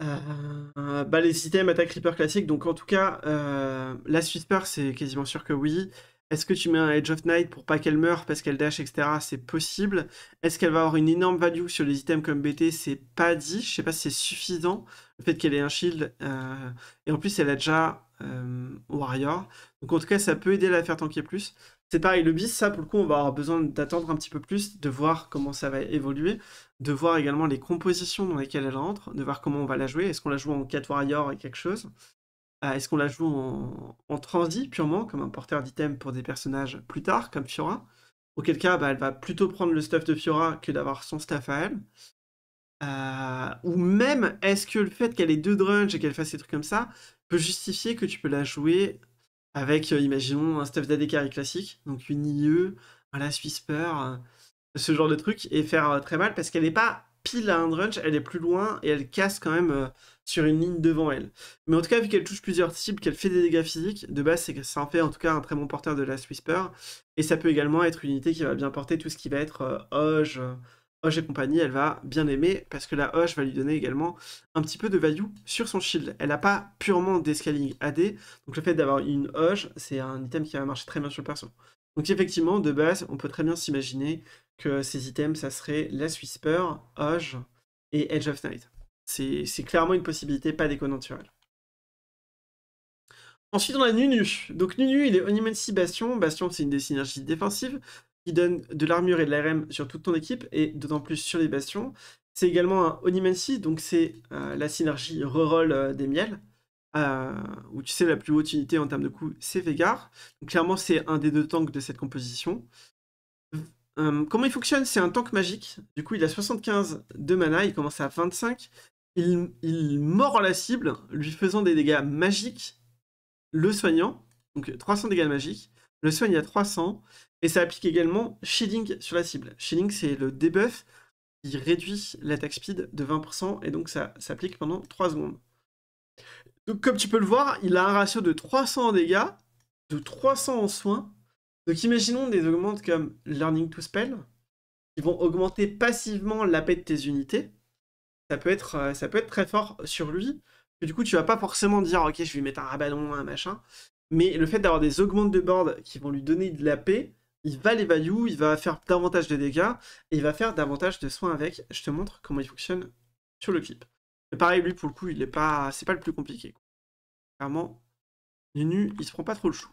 bah, les items attaque reaper classique, donc en tout cas, la Sweeper c'est quasiment sûr que oui. Est-ce que tu mets un Edge of Night pour pas qu'elle meure parce qu'elle dash, etc. C'est possible. Est-ce qu'elle va avoir une énorme value sur les items comme BT C'est pas dit. Je sais pas si c'est suffisant. Le fait qu'elle ait un shield. Euh, et en plus, elle a déjà euh, Warrior. Donc en tout cas, ça peut aider à la faire tanker plus. C'est pareil, le bis, ça pour le coup, on va avoir besoin d'attendre un petit peu plus, de voir comment ça va évoluer, de voir également les compositions dans lesquelles elle rentre, de voir comment on va la jouer. Est-ce qu'on la joue en 4 Warrior et quelque chose ah, est-ce qu'on la joue en, transi purement, comme un porteur d'items pour des personnages plus tard, comme Fiora Auquel cas, bah, elle va plutôt prendre le stuff de Fiora que d'avoir son stuff à elle. Euh, ou même, est-ce que le fait qu'elle ait deux drunch et qu'elle fasse des trucs comme ça peut justifier que tu peux la jouer avec, euh, imaginons, un stuff d'AD classique, donc une IE, un Last euh, ce genre de truc, et faire très mal parce qu'elle n'est pas pile à un drunch, elle est plus loin et elle casse quand même euh, sur une ligne devant elle. Mais en tout cas, vu qu'elle touche plusieurs cibles, qu'elle fait des dégâts physiques, de base, c'est ça en fait en tout cas un très bon porteur de la Whisper. Et ça peut également être une unité qui va bien porter tout ce qui va être euh, Hoge, euh, et compagnie. Elle va bien aimer parce que la Hoge va lui donner également un petit peu de value sur son shield. Elle n'a pas purement d'escaling AD, donc le fait d'avoir une Hoge, c'est un item qui va marcher très bien sur le perso. Donc effectivement, de base, on peut très bien s'imaginer que ces items, ça serait la Whisper, Oge et Edge of Night. C'est clairement une possibilité pas elle. Ensuite, on a Nunu. Donc Nunu, il est Onimancy Bastion. Bastion, c'est une des synergies défensives qui donne de l'armure et de l'ARM sur toute ton équipe, et d'autant plus sur les Bastions. C'est également un Onimancy, donc c'est euh, la synergie reroll euh, des miels, euh, où tu sais la plus haute unité en termes de coût, c'est Vegar. Donc clairement, c'est un des deux tanks de cette composition. Euh, comment il fonctionne C'est un tank magique. Du coup, il a 75 de mana, il commence à 25. Il, mord la cible, lui faisant des dégâts magiques, le soignant. Donc 300 dégâts magiques. Le soigne à 300. Et ça applique également Shielding sur la cible. Shielding, c'est le debuff qui réduit l'attaque speed de 20%. Et donc, ça s'applique pendant 3 secondes. Donc, comme tu peux le voir, il a un ratio de 300 en dégâts, de 300 en soins donc imaginons des augmentes comme Learning to Spell, qui vont augmenter passivement l'AP de tes unités. Ça peut, être, euh, ça peut être très fort sur lui, et du coup tu vas pas forcément dire ok je vais mettre un rabadon, un machin, mais le fait d'avoir des augmentes de board qui vont lui donner de la paix, il va les value, il va faire davantage de dégâts, et il va faire davantage de soins avec. Je te montre comment il fonctionne sur le clip. Mais pareil, lui pour le coup, il est pas. c'est pas le plus compliqué. Clairement, Nunu, il se prend pas trop le chou.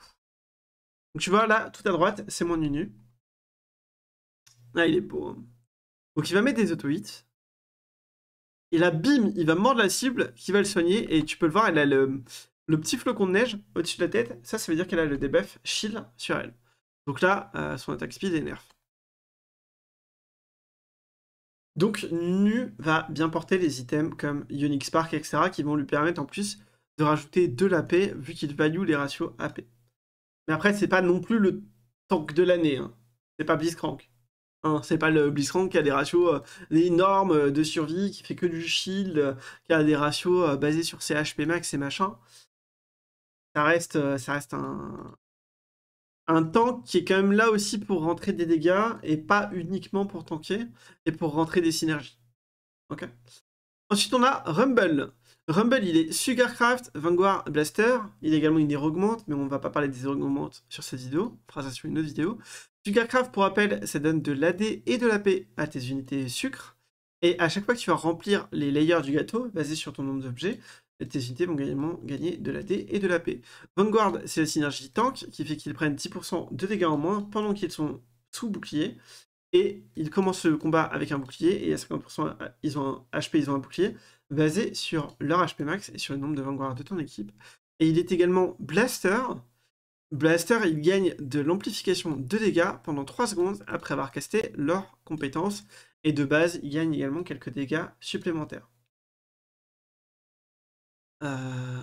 Donc tu vois là, tout à droite, c'est mon Nunu. Ah, il est beau. Hein. Donc il va mettre des auto-hits. Et là, bim, il va mordre la cible qui va le soigner. Et tu peux le voir, elle a le, petit flocon de neige au-dessus de la tête. Ça, ça veut dire qu'elle a le debuff shield sur elle. Donc là, euh, son attaque speed est nerf. Donc Nu va bien porter les items comme Ionic Spark, etc. qui vont lui permettre en plus de rajouter de l'AP vu qu'il value les ratios AP. Mais après, c'est pas non plus le tank de l'année. Hein. C'est pas Blitzcrank. Ce hein, c'est pas le Blitzcrank qui a des ratios euh, énormes euh, de survie, qui fait que du shield, euh, qui a des ratios basés sur ses HP max et machin. Ça reste, ça reste un, un tank qui est quand même là aussi pour rentrer des dégâts et pas uniquement pour tanker et pour rentrer des synergies. Ensuite, on a Rumble. Rumble, il est Sugarcraft, Vanguard, Blaster. Il est également une héros augmente, mais on ne va pas parler des héros sur cette vidéo. On fera ça sur une autre vidéo. Sugarcraft, pour rappel, ça donne de l'AD et de la l'AP à tes unités sucre. Et à chaque fois que tu vas remplir les layers du gâteau, basés sur ton nombre d'objets, tes unités vont également gagner de l'AD et de la P. Vanguard, c'est la synergie tank, qui fait qu'ils prennent 10% de dégâts en moins pendant qu'ils sont sous bouclier et ils commencent le combat avec un bouclier, et à 50%, ils ont un HP, ils ont un bouclier, basé sur leur HP max et sur le nombre de vanguards de ton équipe. Et il est également Blaster. Blaster, il gagne de l'amplification de dégâts pendant 3 secondes après avoir casté leur compétence, et de base, il gagne également quelques dégâts supplémentaires. Euh,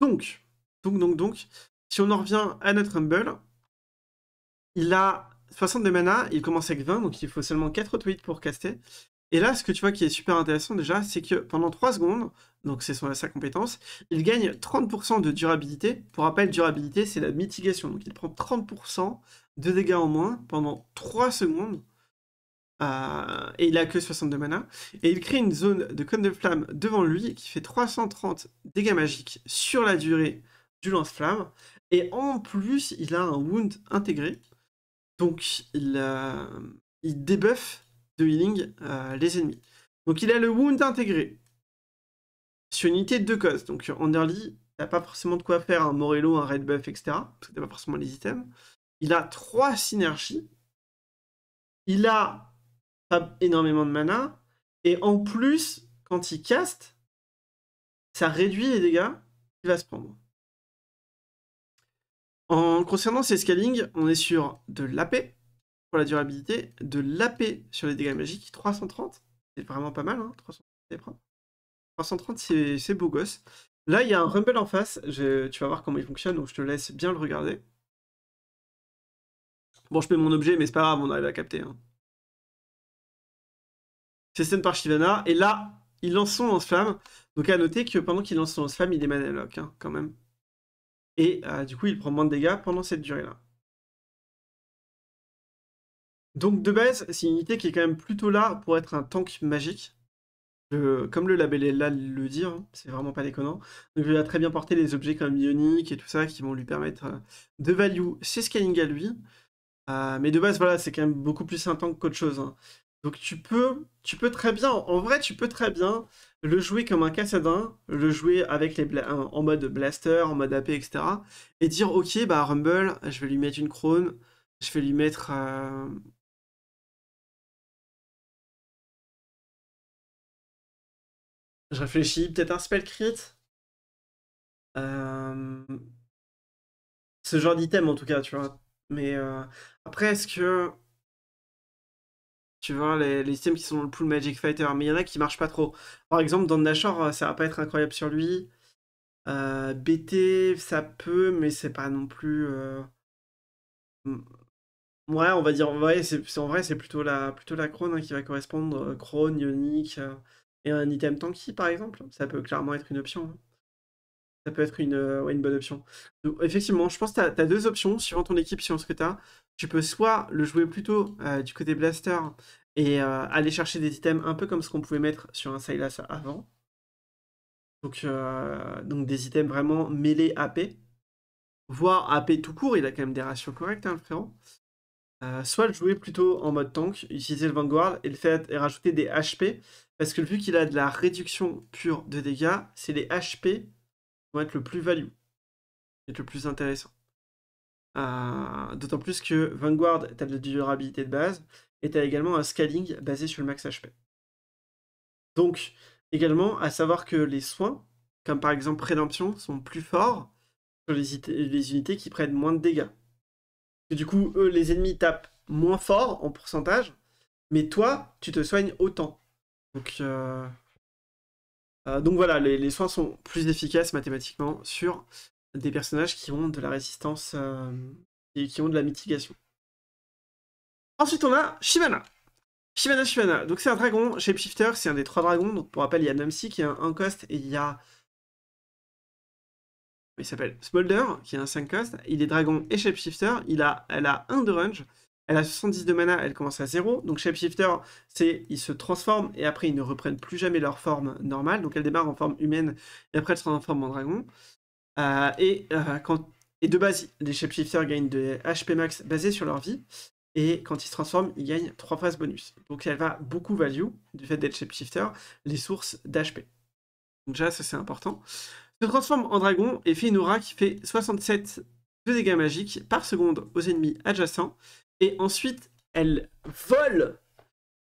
donc, donc, donc, donc, si on en revient à notre Humble, il a 60 de mana, il commence avec 20, donc il faut seulement 4 tweets pour caster. Et là, ce que tu vois qui est super intéressant déjà, c'est que pendant 3 secondes, donc c'est sa compétence, il gagne 30% de durabilité. Pour rappel, durabilité, c'est la mitigation. Donc il prend 30% de dégâts en moins pendant 3 secondes. Euh, et il a que 62 mana. Et il crée une zone de cône de flamme devant lui qui fait 330 dégâts magiques sur la durée du lance-flamme. Et en plus, il a un wound intégré. Donc euh, il, débuffe de healing euh, les ennemis. Donc il a le wound intégré. Sur une unité de deux causes. Donc en early, t'as pas forcément de quoi faire un Morello, un red buff, etc. Parce que t'as pas forcément les items. Il a trois synergies. Il a pas énormément de mana. Et en plus, quand il caste, ça réduit les dégâts qu'il va se prendre. En concernant ces scalings, on est sur de l'AP pour la durabilité, de l'AP sur les dégâts magiques, 330, c'est vraiment pas mal, hein, 330, c'est beau gosse. Là, il y a un Rumble en face, tu vas voir comment il fonctionne, donc je te laisse bien le regarder. Bon, je mets mon objet, mais c'est pas grave, on arrive à capter. Hein. C'est par Shivana, et là, il lance son lance-flamme. Donc à noter que pendant qu'il lance son lance-flamme, il est un lock, hein, quand même. Et euh, du coup, il prend moins de dégâts pendant cette durée-là. Donc de base, c'est une unité qui est quand même plutôt là pour être un tank magique. comme le label est là le dire, hein, c'est vraiment pas déconnant. Donc il va très bien porter les objets comme Ionic et tout ça qui vont lui permettre euh, de value ses scaling à lui. Euh, mais de base, voilà, c'est quand même beaucoup plus un tank qu'autre chose. Hein. Donc tu peux, tu peux très bien, en vrai, tu peux très bien le jouer comme un Cassadin, le jouer avec les en mode blaster, en mode AP, etc. Et dire, ok, bah Rumble, je vais lui mettre une crone, je vais lui mettre... Euh, je réfléchis, peut-être un spell crit. Euh, ce genre d'item en tout cas, tu vois. Mais euh, après, est-ce que... Tu vois, les, items qui sont dans le pool Magic Fighter. Mais il y en a qui marchent pas trop. Par exemple, dans Nashor, euh, ça va pas être incroyable sur lui. Euh, BT, ça peut, mais c'est pas non plus. Euh, ouais, on va dire. Ouais, c'est, en vrai, c'est plutôt la, plutôt la hein, qui va correspondre. Crône, Ionique. Et un item tanky, par exemple. Ça peut clairement être une option. Hein ça peut être une, euh, une bonne option. Donc, effectivement, je pense que tu as, deux options, suivant ton équipe, suivant ce que tu as. Tu peux soit le jouer plutôt euh, du côté blaster et euh, aller chercher des items un peu comme ce qu'on pouvait mettre sur un Silas avant. Donc, donc des items vraiment mêlés AP, voire AP tout court, il a quand même des ratios corrects, le hein, frérot. soit le jouer plutôt en mode tank, utiliser le Vanguard et le fait et rajouter des HP, parce que vu qu'il a de la réduction pure de dégâts, c'est les HP être le plus value, être le plus intéressant. Euh, d'autant plus que Vanguard, tu de durabilité de base, et tu as également un scaling basé sur le max HP. Donc, également, à savoir que les soins, comme par exemple Prédemption, sont plus forts sur les, unités qui prennent moins de dégâts. du coup, eux, les ennemis tapent moins fort en pourcentage, mais toi, tu te soignes autant. Donc, euh, euh, donc voilà, les, soins sont plus efficaces mathématiquement sur des personnages qui ont de la résistance euh, et qui ont de la mitigation. Ensuite, on a Shivana. Shimana Shimana. donc c'est un dragon, Shapeshifter, c'est un des trois dragons. Donc pour rappel, il y a Namsi qui a un 1 cost et il y a. Il s'appelle Smolder qui a un 5 cost. Il est dragon et Shapeshifter. Il a, elle a un de range. Elle a de mana, elle commence à 0. Donc Shapeshifter, c'est ils se transforment et après ils ne reprennent plus jamais leur forme normale. Donc elle démarre en forme humaine et après elle se transforme en dragon. Euh, euh, et, de base, les Shapeshifters gagnent des HP max basés sur leur vie. Et quand ils se transforment, ils gagnent 3 phases bonus. Donc elle va beaucoup value, du fait d'être Shapeshifter, les sources d'HP. Donc déjà, ça c'est important. Se transforme en dragon et fait une aura qui fait 67 de dégâts magiques par seconde aux ennemis adjacents et ensuite, elle vole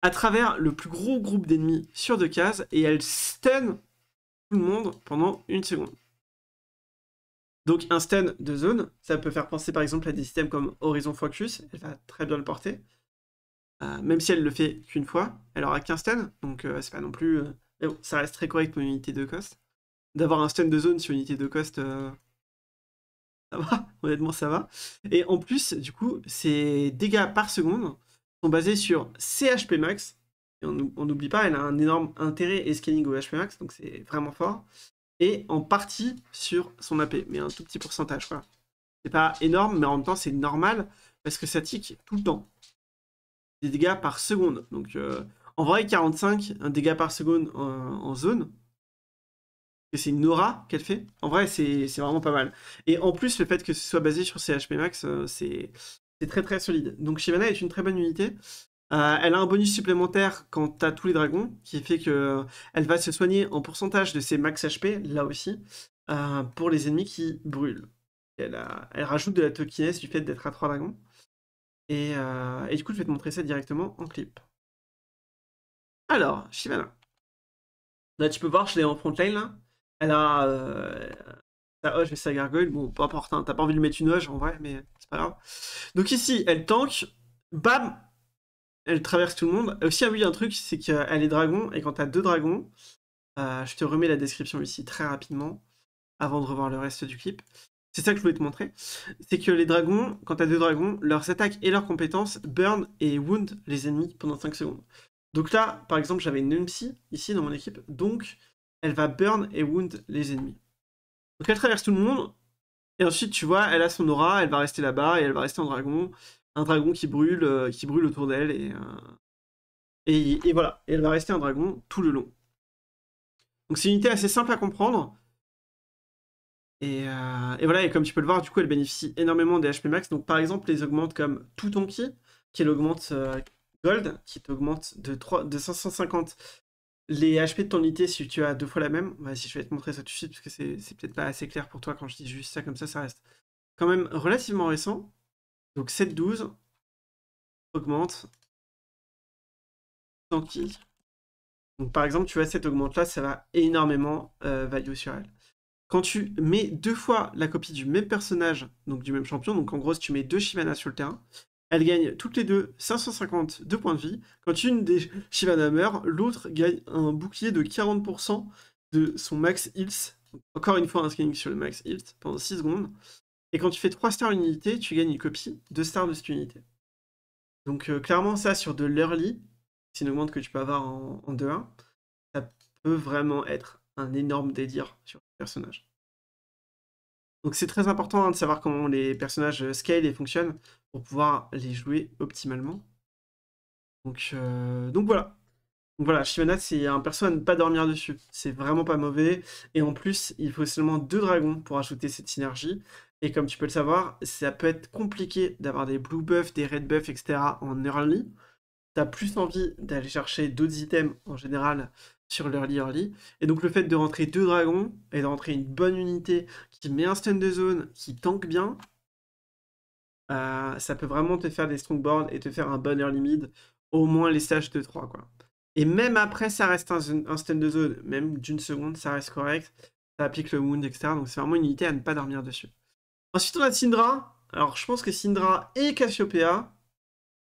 à travers le plus gros groupe d'ennemis sur deux cases et elle stun tout le monde pendant une seconde. Donc un stun de zone, ça peut faire penser par exemple à des systèmes comme Horizon Focus, elle va très bien le porter. Euh, même si elle le fait qu'une fois, elle aura qu'un stun, donc euh, c'est pas non plus... Euh, ça reste très correct pour une unité de cost. D'avoir un stun de zone sur une unité de cost, honnêtement ça va. Et en plus, du coup, ces dégâts par seconde sont basés sur CHP max. Et on n'oublie pas, elle a un énorme intérêt et scaling au HP max, donc c'est vraiment fort. Et en partie sur son AP, mais un tout petit pourcentage. quoi. C'est pas énorme, mais en même temps c'est normal parce que ça tique tout le temps. Des dégâts par seconde. Donc euh, en vrai, 45, un dégât par seconde en zone, c'est une aura qu'elle fait. En vrai, c'est vraiment pas mal. Et en plus, le fait que ce soit basé sur ses HP Max, euh, c'est très très solide. Donc Shivana est une très bonne unité. Euh, elle a un bonus supplémentaire quant à tous les dragons, qui fait que euh, elle va se soigner en pourcentage de ses max HP, là aussi, pour les ennemis qui brûlent. Elle, elle rajoute de la tokiness du fait d'être à trois dragons. Et, du coup, je vais te montrer ça directement en clip. Alors, Shivana. Là, bah, tu peux voir, je l'ai en front frontline, là elle a sa hoche et sa gargoyle. Bon, pas important, t'as pas envie de mettre une hoche en vrai, mais c'est pas grave. Donc ici, elle tank, bam, elle traverse tout le monde. Aussi, ah oui, un truc, c'est qu'elle est dragon, et quand t'as deux dragons, euh, je te remets la description ici très rapidement, avant de revoir le reste du clip. C'est ça que je voulais te montrer. C'est que les dragons, quand t'as deux dragons, leurs attaques et leurs compétences burn et wound les ennemis pendant 5 secondes. Donc là, par exemple, j'avais une Numpsy ici dans mon équipe, donc elle va burn et wound les ennemis. Donc elle traverse tout le monde, et ensuite tu vois, elle a son aura, elle va rester là-bas, et elle va rester en dragon, un dragon qui brûle, euh, qui brûle autour d'elle, et, euh, et, voilà, elle va rester un dragon tout le long. Donc c'est une unité assez simple à comprendre, et, euh, et, voilà, et comme tu peux le voir, du coup elle bénéficie énormément des HP max, donc par exemple les augmente comme tout ton qui, qui l'augmente gold, qui t'augmente de, 3, de 550 les HP de ton unité, si tu as deux fois la même, bah, si je vais te montrer ça tout de suite, parce que c'est peut-être pas assez clair pour toi quand je dis juste ça comme ça, ça reste quand même relativement récent. Donc 7-12 augmente tranquille. Donc par exemple, tu vois, cette augmente-là, ça va énormément euh, value sur elle. Quand tu mets deux fois la copie du même personnage, donc du même champion, donc en gros, si tu mets deux Shimana sur le terrain, elle gagne toutes les deux de points de vie. Quand une des Shivana meurt, l'autre gagne un bouclier de 40% de son max heal. Encore une fois, un scanning sur le max heal pendant 6 secondes. Et quand tu fais 3 stars une unité, tu gagnes une copie de stars de cette unité. Donc euh, clairement, ça sur de l'early, c'est une augmente que tu peux avoir en, 2-1, ça peut vraiment être un énorme délire sur le personnage. Donc c'est très important hein, de savoir comment les personnages euh, scale et fonctionnent pour pouvoir les jouer optimalement. Donc, euh, voilà. Donc voilà, chimana c'est un perso à ne pas dormir dessus. C'est vraiment pas mauvais. Et en plus, il faut seulement deux dragons pour ajouter cette synergie. Et comme tu peux le savoir, ça peut être compliqué d'avoir des blue buffs, des red buffs, etc. en early. T'as plus envie d'aller chercher d'autres items en général sur l'early early. Et donc le fait de rentrer deux dragons et de rentrer une bonne unité qui met un stun de zone, qui tank bien, bah, ça peut vraiment te faire des strong boards et te faire un bonheur early au moins les stages de 3 quoi. Et même après, ça reste un, stand de zone, même d'une seconde, ça reste correct. Ça applique le wound, etc. Donc c'est vraiment une unité à ne pas dormir dessus. Ensuite, on a Syndra. Alors je pense que Syndra et Cassiopeia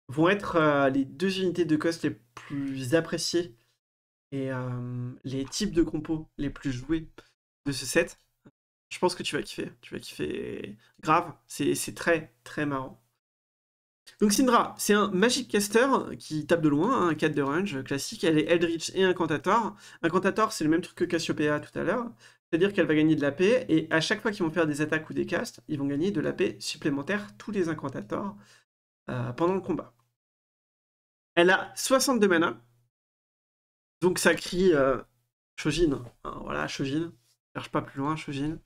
vont être euh, les deux unités de cost les plus appréciées et euh, les types de compos les plus joués de ce set. Je pense que tu vas kiffer. Tu vas kiffer grave. C'est très, très marrant. Donc Syndra, c'est un Magic Caster qui tape de loin, hein, un 4 de range classique. Elle est Eldritch et Incantator. Incantator, c'est le même truc que Cassiopeia tout à l'heure. C'est-à-dire qu'elle va gagner de la paix, et à chaque fois qu'ils vont faire des attaques ou des castes, ils vont gagner de la paix supplémentaire, tous les incantators, euh, pendant le combat. Elle a 62 mana, donc ça crie euh, Shojin. Hein, voilà, Shojin cherche pas plus loin, Shujin.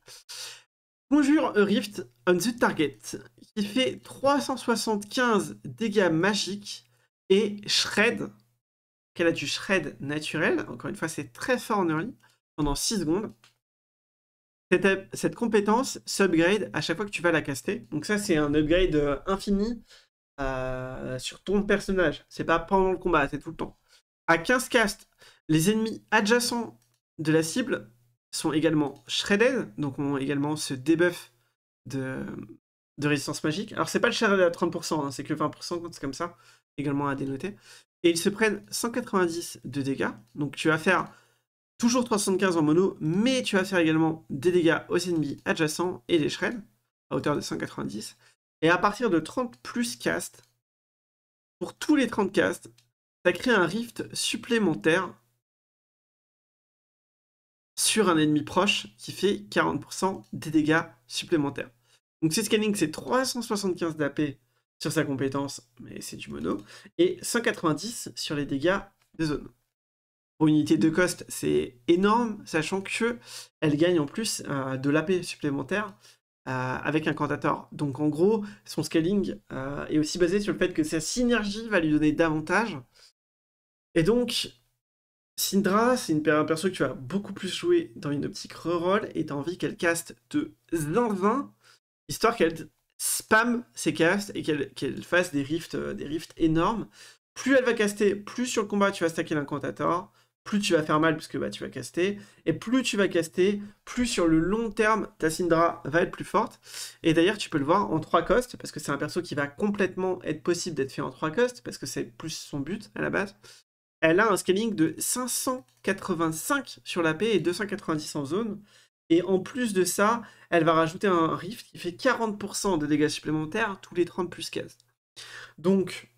Conjure Rift on the target, qui fait 375 dégâts magiques et Shred, qu'elle a du Shred naturel. Encore une fois, c'est très fort en early, pendant 6 secondes. Cette, compétence s'upgrade à chaque fois que tu vas la caster. Donc ça, c'est un upgrade euh, infini euh, sur ton personnage. C'est pas pendant le combat, c'est tout le temps. À 15 casts, les ennemis adjacents de la cible sont également shredded, donc ont également ce debuff de, de résistance magique. Alors c'est pas le shredded à 30%, hein, c'est que 20% quand c'est comme ça, également à dénoter. Et ils se prennent 190 de dégâts, donc tu vas faire toujours 375 en mono, mais tu vas faire également des dégâts aux ennemis adjacents et des shreds, à hauteur de 190. Et à partir de 30 plus cast, pour tous les 30 casts, ça crée un rift supplémentaire sur un ennemi proche qui fait 40% des dégâts supplémentaires. Donc c'est scaling, c'est 375 d'AP sur sa compétence, mais c'est du mono, et 190 sur les dégâts de zone. Pour une unité de cost, c'est énorme, sachant que elle gagne en plus euh, de l'AP supplémentaire euh, avec un cantator. Donc en gros, son scaling euh, est aussi basé sur le fait que sa synergie va lui donner davantage. Et donc, Syndra, c'est une, un perso que tu vas beaucoup plus jouer dans une optique reroll et t'as envie qu'elle caste de 20 histoire qu'elle spam ses castes et qu'elle fasse des rifts, euh, des rifts énormes. Plus elle va caster, plus sur le combat tu vas stacker l'incantator, plus tu vas faire mal puisque bah, tu vas caster, et plus tu vas caster, plus sur le long terme ta Syndra va être plus forte. Et d'ailleurs, tu peux le voir en 3 costes, parce que c'est un perso qui va complètement être possible d'être fait en 3 costs, parce que c'est plus son but à la base elle a un scaling de 585 sur la paix et 290 en zone. Et en plus de ça, elle va rajouter un rift qui fait 40% de dégâts supplémentaires tous les 30 plus 15. Donc,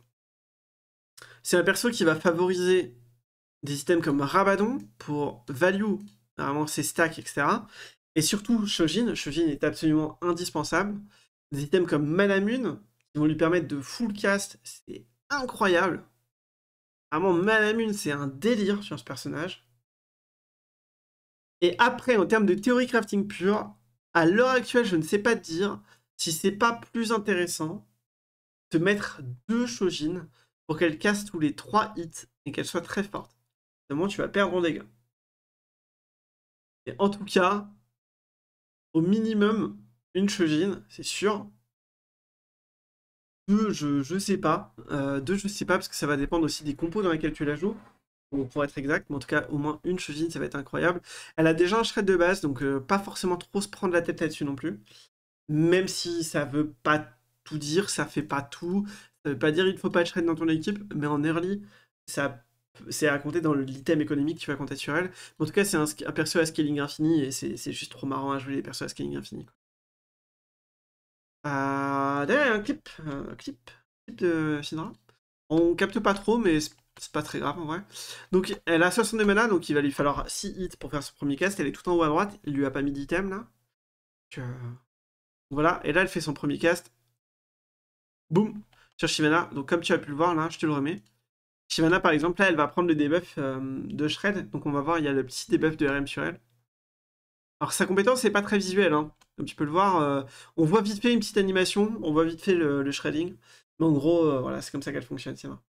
c'est un perso qui va favoriser des items comme Rabadon pour value, vraiment ses stacks, etc. Et surtout Shojin, Shojin est absolument indispensable. Des items comme Malamune qui vont lui permettre de full cast, c'est incroyable. Vraiment, Une, c'est un délire sur ce personnage. Et après, en termes de théorie crafting pure, à l'heure actuelle, je ne sais pas te dire si c'est pas plus intéressant de mettre deux Shojin pour qu'elle casse tous les trois hits et qu'elle soit très forte. Sinon, tu vas perdre en dégâts. Et en tout cas, au minimum, une Shojin, c'est sûr. Deux, je, sais pas. Euh, deux, je sais pas, parce que ça va dépendre aussi des compos dans lesquels tu la joues. pour être exact, mais en tout cas, au moins une cheville, ça va être incroyable. Elle a déjà un shred de base, donc euh, pas forcément trop se prendre la tête là-dessus non plus. Même si ça veut pas tout dire, ça fait pas tout. Ça veut pas dire il faut pas être shred dans ton équipe, mais en early, ça c'est à compter dans l'item économique qui va compter sur elle. En tout cas, c'est un, perso à scaling infini et c'est juste trop marrant à jouer les persos à scaling infini. Euh, un clip, un clip, clip de Shinra. On capte pas trop, mais c'est pas très grave en vrai. Donc elle a 60 de mana, donc il va lui falloir 6 hits pour faire son premier cast. Elle est tout en haut à droite, il lui a pas mis d'item là. Euh, voilà, et là elle fait son premier cast. Boum, sur Shimana Donc comme tu as pu le voir là, je te le remets. Shimana par exemple, là elle va prendre le debuff euh, de Shred. Donc on va voir, il y a le petit debuff de RM sur elle. Alors sa compétence c'est pas très visuel, hein. Comme tu peux le voir. Euh, on voit vite fait une petite animation, on voit vite fait le, shredding. Mais en gros, euh, voilà, c'est comme ça qu'elle fonctionne, moi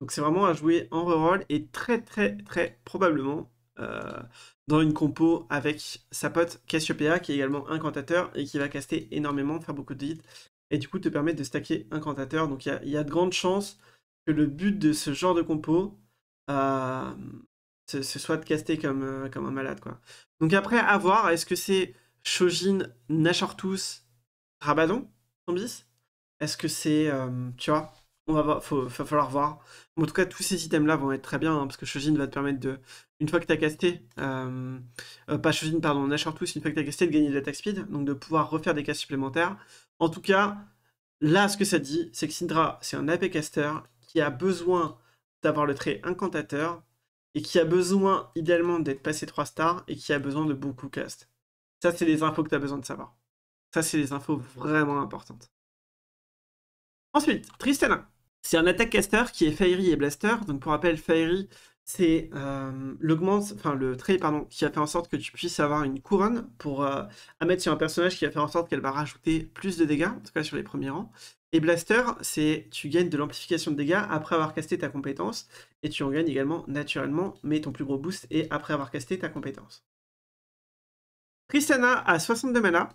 Donc c'est vraiment à jouer en reroll et très très très probablement euh, dans une compo avec sa pote Cassiopeia qui est également incantateur et qui va caster énormément, faire beaucoup de hits et du coup te permettre de stacker un incantateur. Donc il y, a de grandes chances que le but de ce genre de compo ce, soit de caster comme, comme un malade quoi. Donc après à voir, est-ce que c'est Shojin, Nashortus, Rabadon, en bis Est-ce que c'est. Euh, tu vois on va, falloir voir. en tout cas, tous ces items-là vont être très bien, hein, parce que Chojin va te permettre de, une fois que tu as casté, euh, euh, pas Chojin, pardon, Nashortus, une fois que tu as casté, de gagner de l'attaque speed, donc de pouvoir refaire des castes supplémentaires. En tout cas, là, ce que ça dit, c'est que Syndra, c'est un AP caster qui a besoin d'avoir le trait incantateur, et qui a besoin idéalement d'être passé 3 stars, et qui a besoin de beaucoup cast. Ça, c'est les infos que tu as besoin de savoir. Ça, c'est les infos vraiment importantes. Ensuite, Tristana, C'est un attaque caster qui est Fairy et Blaster. Donc, pour rappel, Fairy, c'est euh, enfin le trait pardon, qui a fait en sorte que tu puisses avoir une couronne pour à euh, mettre sur un personnage qui a fait en sorte qu'elle va rajouter plus de dégâts, en tout cas sur les premiers rangs. Et Blaster, c'est tu gagnes de l'amplification de dégâts après avoir casté ta compétence, et tu en gagnes également naturellement, mais ton plus gros boost est après avoir casté ta compétence. Tristana a 62 mana.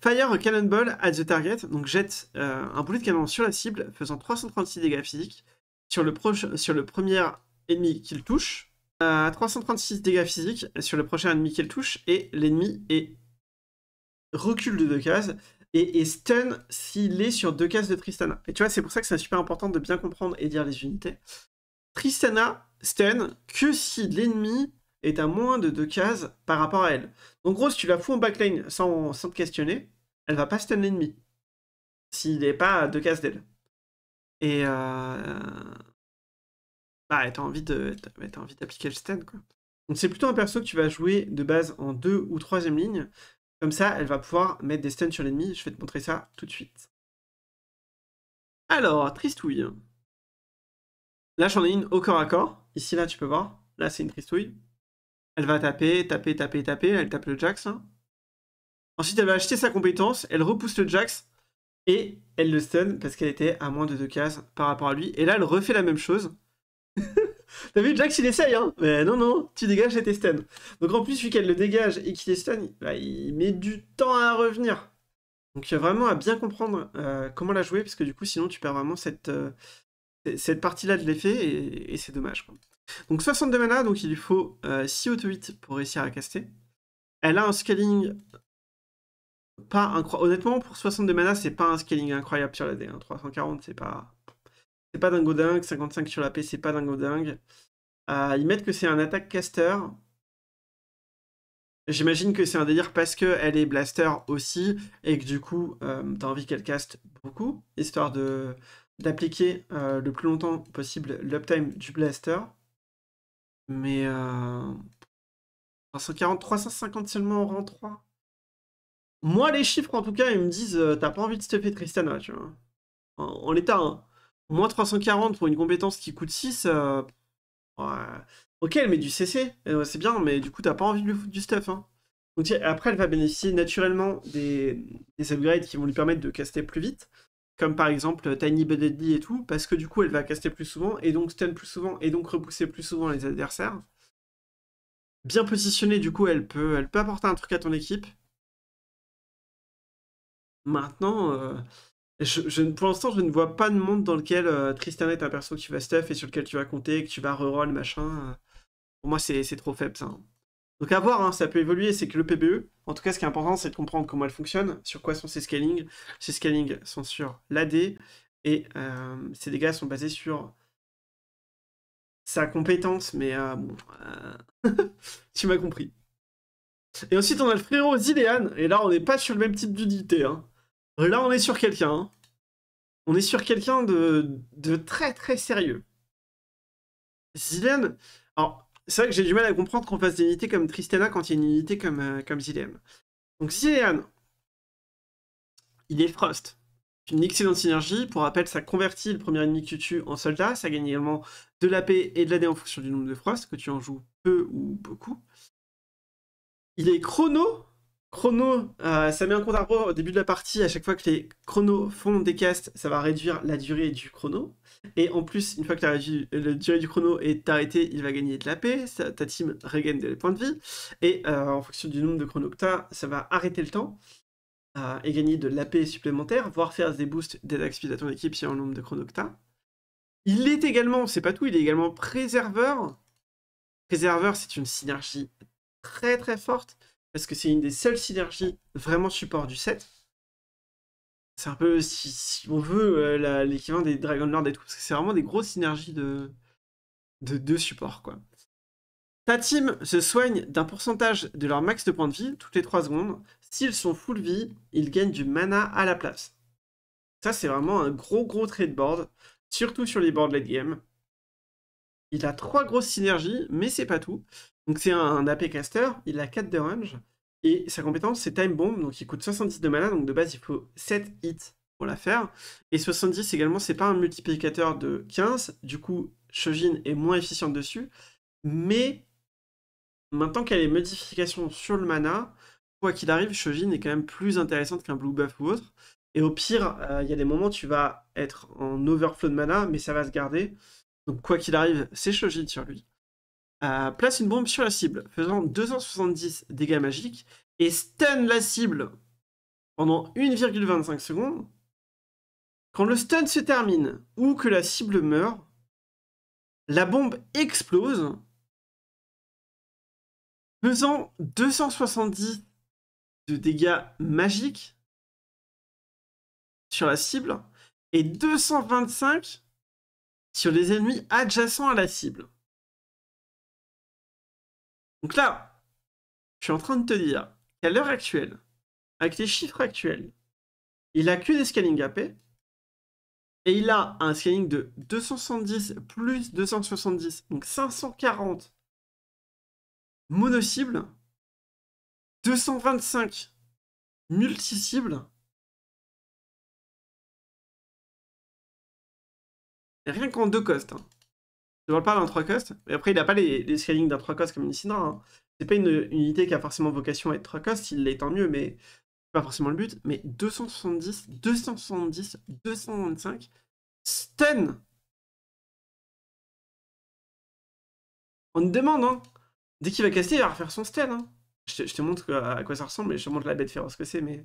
Fire a Cannonball at the target, donc jette euh, un boulet de canon sur la cible, faisant 336 dégâts physiques sur le, sur le premier ennemi qu'il touche. 336 euh, dégâts physiques sur le prochain ennemi qu'il touche, et l'ennemi est recule de deux cases et, et stun s'il est sur deux cases de Tristana. Et tu vois, c'est pour ça que c'est super important de bien comprendre et dire les unités. Tristana stun que si l'ennemi est à moins de deux cases par rapport à elle. Donc, gros, si tu la fous en backline, sans, sans te questionner, elle va pas stun l'ennemi. S'il n'est pas à deux cases d'elle. Et. Euh... Bah, t'as envie de, envie d'appliquer le stun, quoi. Donc, c'est plutôt un perso que tu vas jouer de base en deux ou troisième ligne. Comme ça, elle va pouvoir mettre des stuns sur l'ennemi. Je vais te montrer ça tout de suite. Alors, Tristouille. Là, j'en ai une au corps à corps. Ici, là, tu peux voir. Là, c'est une Tristouille. Elle va taper, taper, taper, taper, elle tape le Jax. Hein. Ensuite, elle va acheter sa compétence, elle repousse le Jax et elle le stun parce qu'elle était à moins de deux cases par rapport à lui. Et là, elle refait la même chose. T'as vu, Jax il essaye, hein Mais non, non, tu dégages et t'es stun. Donc en plus, vu qu'elle le dégage et qu'il est stun, bah, il met du temps à revenir. Donc il y a vraiment à bien comprendre euh, comment la jouer, parce que du coup, sinon tu perds vraiment cette, euh, cette partie-là de l'effet et, et c'est dommage. Quoi. Donc 62 mana, donc il lui faut 6 euh, auto-8 pour réussir à caster. Elle a un scaling pas incroyable. Honnêtement, pour 62 mana, c'est pas un scaling incroyable sur la D. 1 hein. 340, c'est pas. C'est pas dingo dingue. 55 sur la P, c'est pas dingo dingue. Euh, ils mettent que c'est un attaque caster. J'imagine que c'est un délire parce qu'elle est blaster aussi et que du coup, euh, t'as envie qu'elle caste beaucoup, histoire de d'appliquer le plus longtemps possible l'uptime du blaster. Mais euh, 340, 350 seulement en rang 3. Moi, les chiffres, en tout cas, ils me disent euh, t'as pas envie de stuffer Tristana, tu vois. En, l'état, hein. Moins 340 pour une compétence qui coûte 6. Euh, ok, elle met du CC, euh, c'est bien, mais du coup, t'as pas envie de lui foutre du stuff. Hein. Donc, après, elle va bénéficier naturellement des, des upgrades qui vont lui permettre de caster plus vite comme par exemple euh, Tiny Buddy et tout, parce que du coup elle va caster plus souvent, et donc stun plus souvent, et donc repousser plus souvent les adversaires. Bien positionnée, du coup, elle peut, elle peut apporter un truc à ton équipe. Maintenant, euh, je, pour l'instant, je ne vois pas de monde dans lequel euh, Tristan est un perso qui va stuff et sur lequel tu vas compter, que tu vas reroll, machin. Pour moi, c'est trop faible, ça. Hein. Donc à voir, hein, ça peut évoluer, c'est que le PBE, en tout cas ce qui est important c'est de comprendre comment elle fonctionne, sur quoi sont ses scalings. Ces scalings sont sur l'AD et ses euh, ces dégâts sont basés sur sa compétence, mais euh, bon, euh, tu m'as compris. Et ensuite on a le frérot Zilean, et là on n'est pas sur le même type d'unité. Hein. Là on est sur quelqu'un. Hein. On est sur quelqu'un de, de très très sérieux. Zilean, alors c'est vrai que j'ai du mal à comprendre qu'on fasse des unités comme Tristana quand il y a une unité comme, euh, comme Zilean. Donc Zilean, il est Frost. Une excellente synergie. Pour rappel, ça convertit le premier ennemi que tu tues en soldat. Ça gagne également de la paix et de la dé en fonction du nombre de Frost, que tu en joues peu ou beaucoup. Il est chrono, Chrono, euh, ça met un compte à au début de la partie. À chaque fois que les chronos font des castes, ça va réduire la durée du chrono. Et en plus, une fois que la, durée du chrono est arrêtée, il va gagner de la paix. ta team regagne des points de vie. Et euh, en fonction du nombre de Chronocta, ça va arrêter le temps euh, et gagner de la paix supplémentaire, voire faire des boosts d'attaque speed à ton équipe si un nombre de Chronocta. Il est également, c'est pas tout, il est également préserveur. Préserveur, c'est une synergie très très forte parce que c'est une des seules synergies vraiment support du set. C'est un peu, si, on veut, euh, l'équivalent des Dragon Lord et tout, parce que c'est vraiment des grosses synergies de, de, de support, quoi. Ta team se soigne d'un pourcentage de leur max de points de vie toutes les 3 secondes. S'ils sont full vie, ils gagnent du mana à la place. Ça, c'est vraiment un gros gros trade board, surtout sur les boards late game. Il a trois grosses synergies, mais c'est pas tout. Donc c'est un, AP caster, il a 4 de range, et sa compétence c'est Time Bomb, donc il coûte 70 de mana, donc de base il faut 7 hits pour la faire. Et 70 également, c'est pas un multiplicateur de 15, du coup Shojin est moins efficiente dessus, mais maintenant qu'elle a les modifications sur le mana, quoi qu'il arrive, Shojin est quand même plus intéressante qu'un Blue Buff ou autre. Et au pire, euh, il y a des moments où tu vas être en overflow de mana, mais ça va se garder. Donc quoi qu'il arrive, c'est Shojin sur lui. Euh, place une bombe sur la cible, faisant 270 dégâts magiques, et stun la cible pendant 1,25 secondes. Quand le stun se termine ou que la cible meurt, la bombe explose, faisant 270 de dégâts magiques sur la cible et 225 sur les ennemis adjacents à la cible. Donc là, je suis en train de te dire qu'à l'heure actuelle, avec les chiffres actuels, il a que des scalings AP et il a un scaling de 270 plus 270, donc 540 mono-cibles, 225 multi-cibles. Rien qu'en deux costes. Hein. Je parle pas d'un 3 cost. mais après, il n'a pas les, scalings scaling d'un 3 cost comme une Ce Hein. C'est pas une, unité qui a forcément vocation à être 3 cost. il l'est, tant mieux, mais c'est pas forcément le but. Mais 270, 270, 225. Stun On nous demande, hein Dès qu'il va caster, il va refaire son stun, hein je, te, montre à, quoi ça ressemble, et je te montre la bête féroce que c'est, mais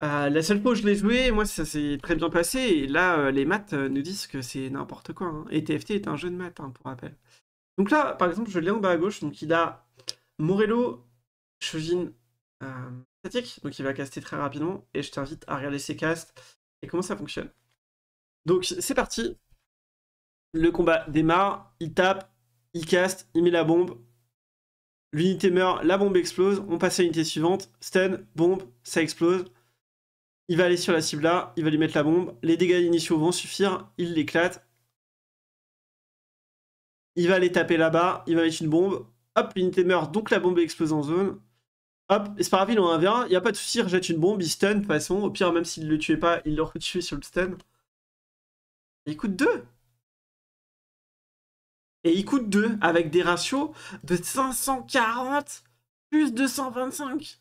bah, la seule fois où je l'ai joué, moi ça s'est très bien passé. Et là, euh, les maths euh, nous disent que c'est n'importe quoi. Hein. Et TFT est un jeu de maths, hein, pour rappel. Donc là, par exemple, je l'ai en bas à gauche. Donc il a Morello, Shujin, euh, Static. Donc il va caster très rapidement. Et je t'invite à regarder ses casts et comment ça fonctionne. Donc c'est parti. Le combat démarre. Il tape, il caste, il met la bombe. L'unité meurt, la bombe explose. On passe à l'unité suivante. Stun, bombe, ça explose. Il va aller sur la cible là, il va lui mettre la bombe. Les dégâts initiaux vont suffire, il l'éclate. Il va aller taper là-bas, il va mettre une bombe. Hop, l'unité meurt, donc la bombe explose en zone. Hop, et il en a un il n'y a pas de souci, il rejette une bombe, il stun de toute façon. Au pire, même s'il ne le tuait pas, il le tuer sur le stun. il coûte 2 et il coûte 2 avec des ratios de 540 plus 225.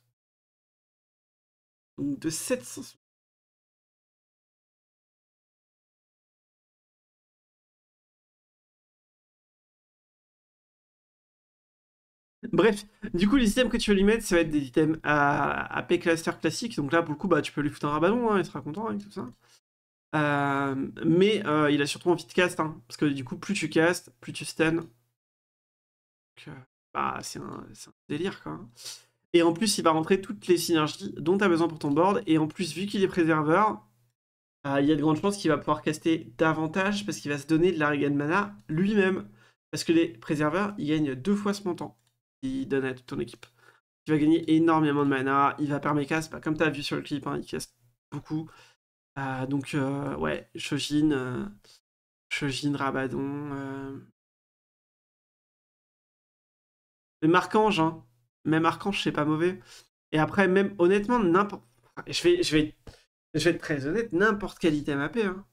Donc de 700... Bref, du coup, les items que tu vas lui mettre, ça va être des items à, à cluster classique. Donc là, pour le coup, bah, tu peux lui foutre un rabadon, hein, il sera content avec tout ça. Euh, mais euh, il a surtout envie de cast, hein, parce que du coup, plus tu castes, plus tu stun. Donc, euh, bah, c'est un, un, délire, quoi. Hein. Et en plus, il va rentrer toutes les synergies dont tu as besoin pour ton board. Et en plus, vu qu'il est préserveur, euh, il y a de grandes chances qu'il va pouvoir caster davantage parce qu'il va se donner de la de mana lui-même. Parce que les préserveurs, ils gagnent deux fois ce montant qu'ils donnent à toute ton équipe. Tu vas gagner énormément de mana, il va permécast, bah, comme tu as vu sur le clip, hein, il casse beaucoup. Euh, donc, euh, ouais, Shojin, Shojin, Rabadon. Mais ange hein, même Archange, c'est pas mauvais. Et après, même honnêtement, n'importe. Je vais, je, vais, je vais être très honnête, n'importe quel item AP. Hein.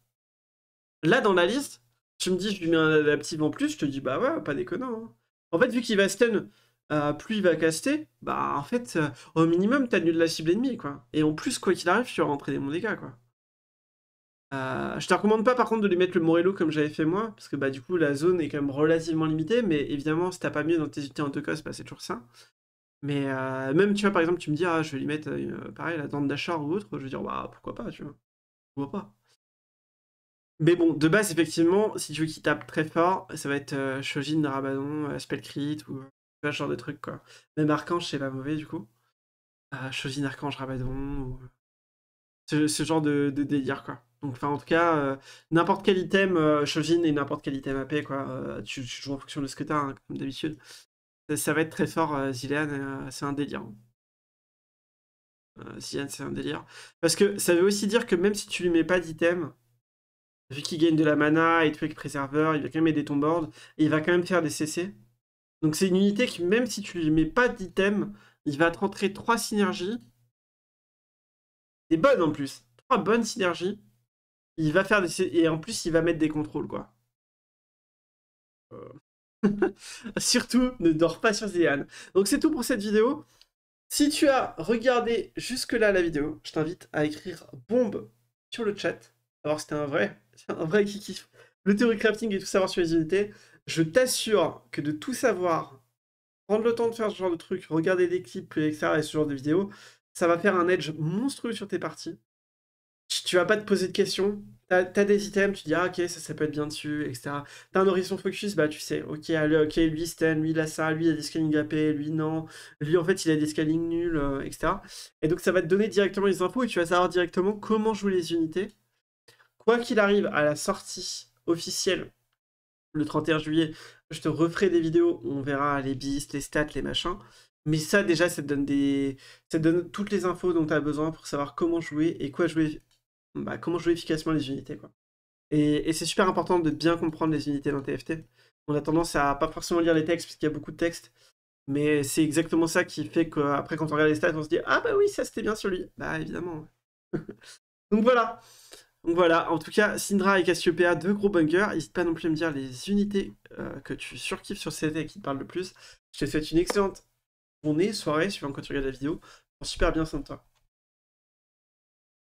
Là, dans la liste, tu me dis, je lui mets un adaptive en plus, je te dis, bah ouais, pas déconnant. Hein. En fait, vu qu'il va stun, euh, plus il va caster, bah en fait, euh, au minimum, de la cible ennemie, quoi. Et en plus, quoi qu'il arrive, tu vas rentrer des bons dégâts, quoi. Euh, je te recommande pas par contre de lui mettre le Morello comme j'avais fait moi, parce que bah du coup la zone est quand même relativement limitée, mais évidemment si t'as pas mieux dans tes unités en deux bah c'est toujours ça. Mais euh, même, tu vois, par exemple, tu me dis, ah, je vais lui mettre, euh, pareil, la tente d'achat ou autre, je vais dire, bah, pourquoi pas, tu vois. Pourquoi pas. Mais bon, de base, effectivement, si tu veux qu'il tape très fort, ça va être euh, Rabadon, euh, Spellcrit, ou ce genre de trucs, quoi. Même Archange, c'est pas mauvais, du coup. Shojin, Archange, Rabadon, ou... ce, genre de, délire, quoi. Donc, enfin, en tout cas, n'importe quel item Shojin et n'importe quel item AP, quoi. tu, joues en fonction de ce que t'as, hein, comme d'habitude. Ça, va être très fort, euh, Zilan, euh, c'est un délire. Euh, Zilean, c'est un délire. Parce que ça veut aussi dire que même si tu lui mets pas d'item, vu qu'il gagne de la mana et tout avec préserveur, il va quand même aider ton board, et il va quand même faire des CC. Donc c'est une unité qui, même si tu lui mets pas d'item, il va te rentrer 3 synergies. Des bonnes en plus. 3 bonnes synergies. Il va faire des... Et en plus, il va mettre des contrôles, quoi. Euh... Surtout, ne dors pas sur zéhan Donc c'est tout pour cette vidéo. Si tu as regardé jusque-là la vidéo, je t'invite à écrire bombe sur le chat. Alors c'était un vrai, un vrai qui le théorie crafting et tout savoir sur les unités. Je t'assure que de tout savoir, prendre le temps de faire ce genre de truc, regarder des clips, etc. et ce genre de vidéos, ça va faire un edge monstrueux sur tes parties tu vas pas te poser de questions. Tu as des items, tu dis ah ok ça ça peut être bien dessus, etc. as un horizon focus, bah tu sais, ok, ok lui Sten, lui là ça, lui il a des scaling AP, lui non, lui en fait il a des scaling nuls, euh, etc. Et donc ça va te donner directement les infos et tu vas savoir directement comment jouer les unités. Quoi qu'il arrive à la sortie officielle le 31 juillet, je te referai des vidéos, on verra les beasts, les stats, les machins. Mais ça déjà ça te donne des. ça te donne toutes les infos dont tu as besoin pour savoir comment jouer et quoi jouer bah, comment jouer efficacement les unités. Quoi. Et, c'est super important de bien comprendre les unités dans TFT. On a tendance à pas forcément lire les textes, puisqu'il y a beaucoup de textes. Mais c'est exactement ça qui fait qu'après, quand on regarde les stats, on se dit Ah, bah oui, ça c'était bien sur lui. Bah, évidemment. Donc voilà. Donc voilà, en tout cas, Syndra et Cassiopeia, deux gros bunkers. N'hésite pas non plus à me dire les unités euh, que tu surkiffes sur CD et qui te parlent le plus. Je te souhaite une excellente journée, soirée, suivant quand tu regardes la vidéo. Super bien, sans toi.